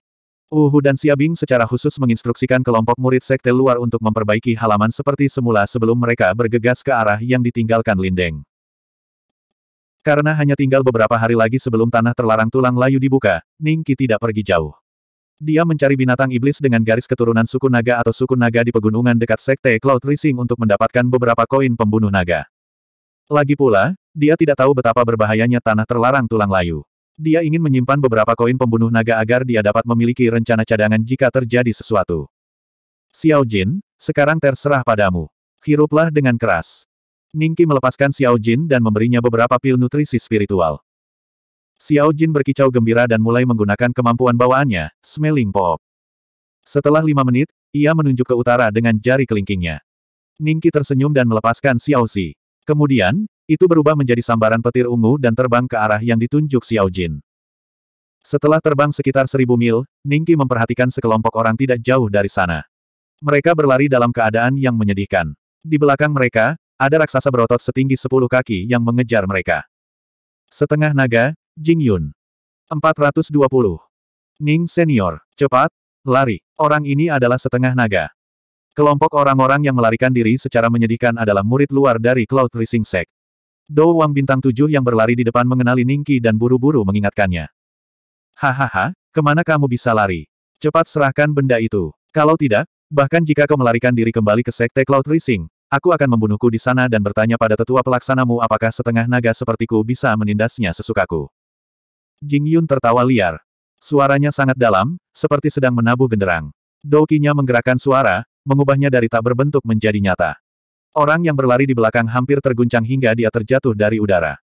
A: Uhu dan Siabing secara khusus menginstruksikan kelompok murid sekte luar untuk memperbaiki halaman seperti semula sebelum mereka bergegas ke arah yang ditinggalkan Lindeng. Karena hanya tinggal beberapa hari lagi sebelum tanah terlarang tulang layu dibuka, Ningki tidak pergi jauh. Dia mencari binatang iblis dengan garis keturunan suku naga atau suku naga di pegunungan dekat Sekte Cloud Rising untuk mendapatkan beberapa koin pembunuh naga. Lagi pula, dia tidak tahu betapa berbahayanya tanah terlarang tulang layu. Dia ingin menyimpan beberapa koin pembunuh naga agar dia dapat memiliki rencana cadangan jika terjadi sesuatu. Xiao Jin, sekarang terserah padamu. Hiruplah dengan keras. Ningki melepaskan Xiao Jin dan memberinya beberapa pil nutrisi spiritual. Xiao Jin berkicau gembira dan mulai menggunakan kemampuan bawaannya, Smelling Pop. Setelah lima menit, ia menunjuk ke utara dengan jari kelingkingnya. Ningki tersenyum dan melepaskan Xiao Xi. Kemudian, itu berubah menjadi sambaran petir ungu dan terbang ke arah yang ditunjuk Xiao Jin. Setelah terbang sekitar seribu mil, Ningki memperhatikan sekelompok orang tidak jauh dari sana. Mereka berlari dalam keadaan yang menyedihkan. Di belakang mereka, ada raksasa berotot setinggi sepuluh kaki yang mengejar mereka. Setengah naga, Jing Yun. 420. Ning Senior, cepat, lari. Orang ini adalah setengah naga. Kelompok orang-orang yang melarikan diri secara menyedihkan adalah murid luar dari Cloud Rising Sect. Dou Wang bintang tujuh yang berlari di depan mengenali Ningki dan buru-buru mengingatkannya. Hahaha, kemana kamu bisa lari? Cepat serahkan benda itu. Kalau tidak, bahkan jika kau melarikan diri kembali ke Sekte Cloud Rising, aku akan membunuhku di sana dan bertanya pada tetua pelaksanamu apakah setengah naga sepertiku bisa menindasnya sesukaku. Jing Yun tertawa liar. Suaranya sangat dalam, seperti sedang menabuh genderang. Doukinya menggerakkan suara, mengubahnya dari tak berbentuk menjadi nyata. Orang yang berlari di belakang hampir terguncang hingga dia terjatuh dari udara.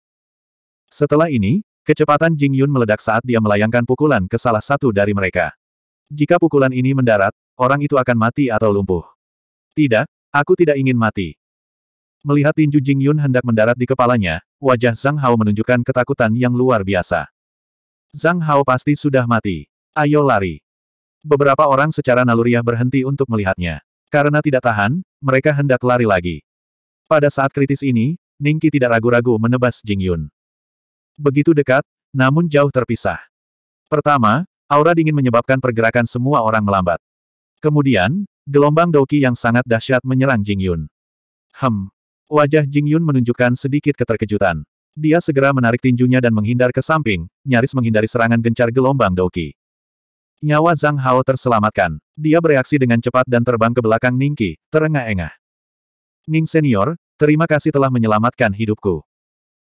A: Setelah ini, kecepatan Jing Yun meledak saat dia melayangkan pukulan ke salah satu dari mereka. Jika pukulan ini mendarat, orang itu akan mati atau lumpuh. Tidak, aku tidak ingin mati. Melihat tinju Jing Yun hendak mendarat di kepalanya, wajah Zhang Hao menunjukkan ketakutan yang luar biasa. Zhang Hao pasti sudah mati. Ayo lari. Beberapa orang secara naluriah berhenti untuk melihatnya. Karena tidak tahan, mereka hendak lari lagi. Pada saat kritis ini, Ningki tidak ragu-ragu menebas Jing Yun. Begitu dekat, namun jauh terpisah. Pertama, aura dingin menyebabkan pergerakan semua orang melambat. Kemudian, gelombang doki yang sangat dahsyat menyerang Jing Yun. Hem. Wajah Jing Yun menunjukkan sedikit keterkejutan. Dia segera menarik tinjunya dan menghindar ke samping, nyaris menghindari serangan gencar gelombang Doki. Nyawa Zhang Hao terselamatkan. Dia bereaksi dengan cepat dan terbang ke belakang Ningki, terengah-engah. Ning senior, terima kasih telah menyelamatkan hidupku.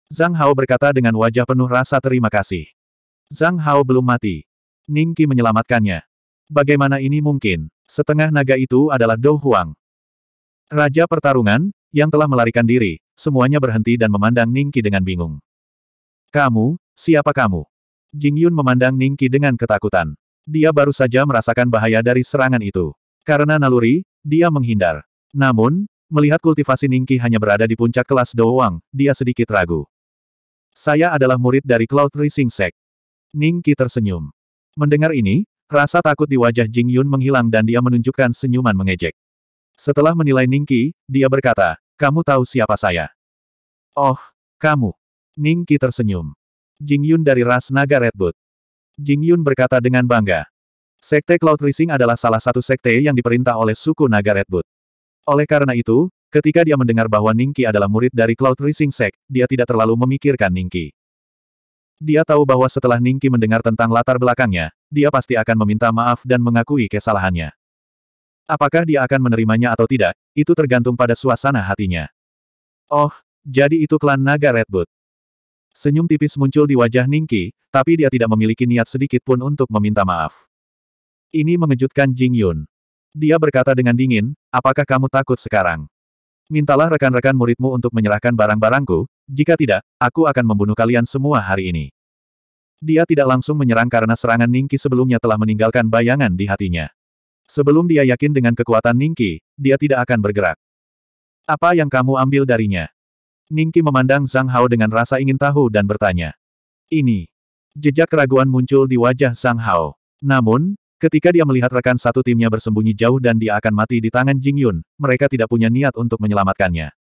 A: Zhang Hao berkata dengan wajah penuh rasa terima kasih. Zhang Hao belum mati. Ningki menyelamatkannya. Bagaimana ini mungkin? Setengah naga itu adalah Dou Huang. Raja pertarungan, yang telah melarikan diri, semuanya berhenti dan memandang Ningki dengan bingung. Kamu, siapa kamu? Jing Yun memandang Ningki dengan ketakutan. Dia baru saja merasakan bahaya dari serangan itu. Karena naluri, dia menghindar. Namun, melihat kultivasi Ningki hanya berada di puncak kelas Doang, dia sedikit ragu. Saya adalah murid dari Cloud Rising Sect. Ningki tersenyum. Mendengar ini, rasa takut di wajah Jing Yun menghilang dan dia menunjukkan senyuman mengejek. Setelah menilai Ningki, dia berkata, kamu tahu siapa saya? Oh, kamu. Ningki tersenyum. Jing Yun dari ras naga Redwood. Jing Yun berkata dengan bangga. Sekte Cloud Rising adalah salah satu sekte yang diperintah oleh suku naga Redwood. Oleh karena itu, ketika dia mendengar bahwa Ningki adalah murid dari Cloud Rising Sek, dia tidak terlalu memikirkan Ningki. Dia tahu bahwa setelah Ningki mendengar tentang latar belakangnya, dia pasti akan meminta maaf dan mengakui kesalahannya. Apakah dia akan menerimanya atau tidak, itu tergantung pada suasana hatinya. Oh, jadi itu klan naga Redwood. Senyum tipis muncul di wajah Ningki, tapi dia tidak memiliki niat sedikit pun untuk meminta maaf. Ini mengejutkan Jing Yun. Dia berkata dengan dingin, apakah kamu takut sekarang? Mintalah rekan-rekan muridmu untuk menyerahkan barang-barangku, jika tidak, aku akan membunuh kalian semua hari ini. Dia tidak langsung menyerang karena serangan Ningki sebelumnya telah meninggalkan bayangan di hatinya. Sebelum dia yakin dengan kekuatan Ningki, dia tidak akan bergerak. Apa yang kamu ambil darinya? Ningki memandang Zhang Hao dengan rasa ingin tahu dan bertanya. Ini. Jejak keraguan muncul di wajah Zhang Hao. Namun, ketika dia melihat rekan satu timnya bersembunyi jauh dan dia akan mati di tangan Jing Yun, mereka tidak punya niat untuk menyelamatkannya.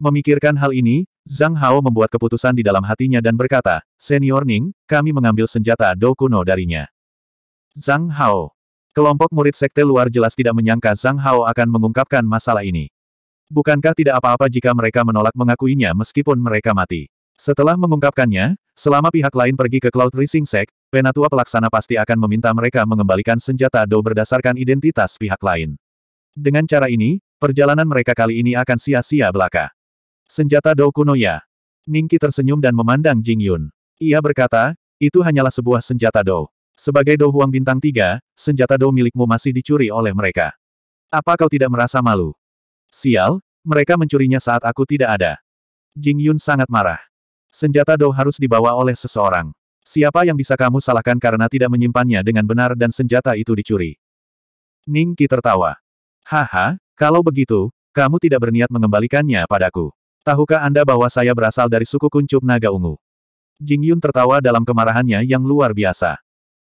A: Memikirkan hal ini, Zhang Hao membuat keputusan di dalam hatinya dan berkata, Senior Ning, kami mengambil senjata Do Kuno darinya. Zhang Hao, Kelompok murid sekte luar jelas tidak menyangka Zhang Hao akan mengungkapkan masalah ini. Bukankah tidak apa-apa jika mereka menolak mengakuinya meskipun mereka mati? Setelah mengungkapkannya, selama pihak lain pergi ke Cloud Rising Sect, Penatua Pelaksana pasti akan meminta mereka mengembalikan senjata Do berdasarkan identitas pihak lain. Dengan cara ini, perjalanan mereka kali ini akan sia-sia belaka. Senjata Do kuno ya. Ningki tersenyum dan memandang Jing Yun. Ia berkata, itu hanyalah sebuah senjata Do. Sebagai Dou Huang bintang tiga, senjata Dou milikmu masih dicuri oleh mereka. Apa kau tidak merasa malu? Sial, mereka mencurinya saat aku tidak ada. Jing Yun sangat marah. Senjata Dou harus dibawa oleh seseorang. Siapa yang bisa kamu salahkan karena tidak menyimpannya dengan benar dan senjata itu dicuri? Ning Qi tertawa. Haha, kalau begitu, kamu tidak berniat mengembalikannya padaku. Tahukah Anda bahwa saya berasal dari suku kuncup naga ungu? Jing Yun tertawa dalam kemarahannya yang luar biasa.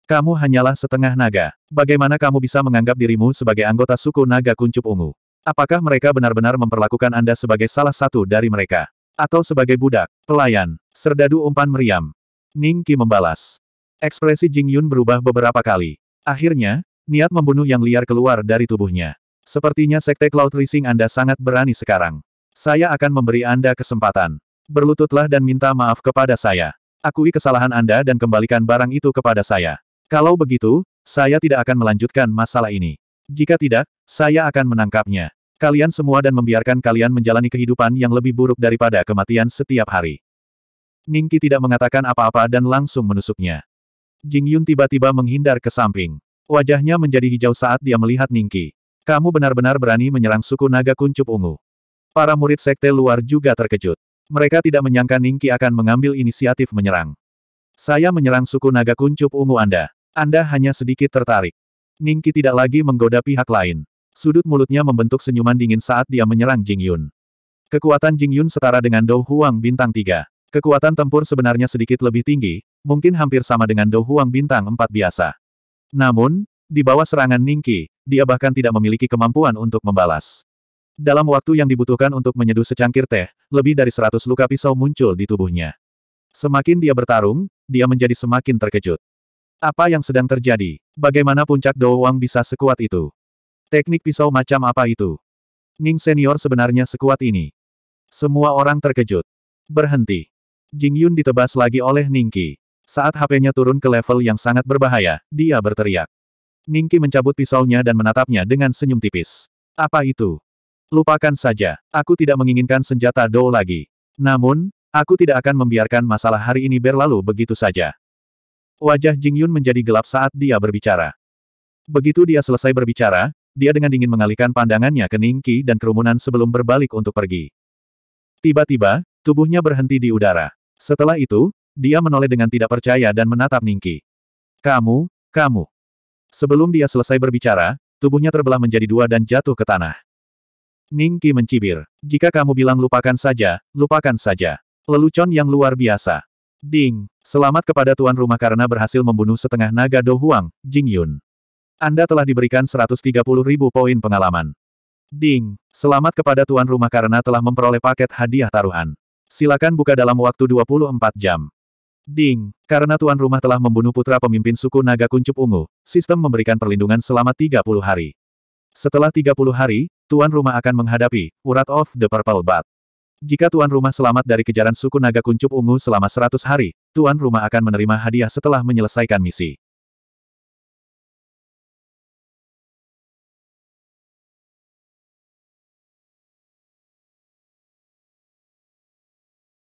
A: Kamu hanyalah setengah naga. Bagaimana kamu bisa menganggap dirimu sebagai anggota suku naga kuncup ungu? Apakah mereka benar-benar memperlakukan Anda sebagai salah satu dari mereka? Atau sebagai budak, pelayan, serdadu umpan meriam? Ning Qi membalas. Ekspresi Jing Yun berubah beberapa kali. Akhirnya, niat membunuh yang liar keluar dari tubuhnya. Sepertinya sekte Cloud Rising Anda sangat berani sekarang. Saya akan memberi Anda kesempatan. Berlututlah dan minta maaf kepada saya. Akui kesalahan Anda dan kembalikan barang itu kepada saya. Kalau begitu, saya tidak akan melanjutkan masalah ini. Jika tidak, saya akan menangkapnya. Kalian semua dan membiarkan kalian menjalani kehidupan yang lebih buruk daripada kematian setiap hari. Ningki tidak mengatakan apa-apa dan langsung menusuknya. Jing Yun tiba-tiba menghindar ke samping. Wajahnya menjadi hijau saat dia melihat Ningki. Kamu benar-benar berani menyerang suku naga kuncup ungu. Para murid sekte luar juga terkejut. Mereka tidak menyangka Ningki akan mengambil inisiatif menyerang. Saya menyerang suku naga kuncup ungu Anda. Anda hanya sedikit tertarik. Ningki tidak lagi menggoda pihak lain. Sudut mulutnya membentuk senyuman dingin saat dia menyerang Jing Yun. Kekuatan Jing Yun setara dengan Dou Huang bintang 3. Kekuatan tempur sebenarnya sedikit lebih tinggi, mungkin hampir sama dengan Dou Huang bintang 4 biasa. Namun, di bawah serangan Ningki, dia bahkan tidak memiliki kemampuan untuk membalas. Dalam waktu yang dibutuhkan untuk menyeduh secangkir teh, lebih dari seratus luka pisau muncul di tubuhnya. Semakin dia bertarung, dia menjadi semakin terkejut. Apa yang sedang terjadi? Bagaimana puncak Dou Wang bisa sekuat itu? Teknik pisau macam apa itu? Ning senior sebenarnya sekuat ini. Semua orang terkejut. Berhenti. Jing Yun ditebas lagi oleh Ning Qi. Saat HP-nya turun ke level yang sangat berbahaya, dia berteriak. Ning Qi mencabut pisaunya dan menatapnya dengan senyum tipis. Apa itu? Lupakan saja, aku tidak menginginkan senjata Dou lagi. Namun, aku tidak akan membiarkan masalah hari ini berlalu begitu saja. Wajah Jing Yun menjadi gelap saat dia berbicara. Begitu dia selesai berbicara, dia dengan dingin mengalihkan pandangannya ke Ningki dan kerumunan sebelum berbalik untuk pergi. Tiba-tiba, tubuhnya berhenti di udara. Setelah itu, dia menoleh dengan tidak percaya dan menatap Ningki. Kamu, kamu. Sebelum dia selesai berbicara, tubuhnya terbelah menjadi dua dan jatuh ke tanah. Ningki mencibir. Jika kamu bilang lupakan saja, lupakan saja. Lelucon yang luar biasa. Ding. Selamat kepada tuan rumah karena berhasil membunuh setengah naga Dohuang, Jingyun. Jing Yun. Anda telah diberikan 130 ribu poin pengalaman. Ding, selamat kepada tuan rumah karena telah memperoleh paket hadiah taruhan. Silakan buka dalam waktu 24 jam. Ding, karena tuan rumah telah membunuh putra pemimpin suku naga kuncup ungu, sistem memberikan perlindungan selama 30 hari. Setelah 30 hari, tuan rumah akan menghadapi Urat of the Purple Bat. Jika tuan rumah selamat dari kejaran suku naga kuncup ungu selama 100 hari, tuan rumah akan menerima hadiah setelah menyelesaikan misi.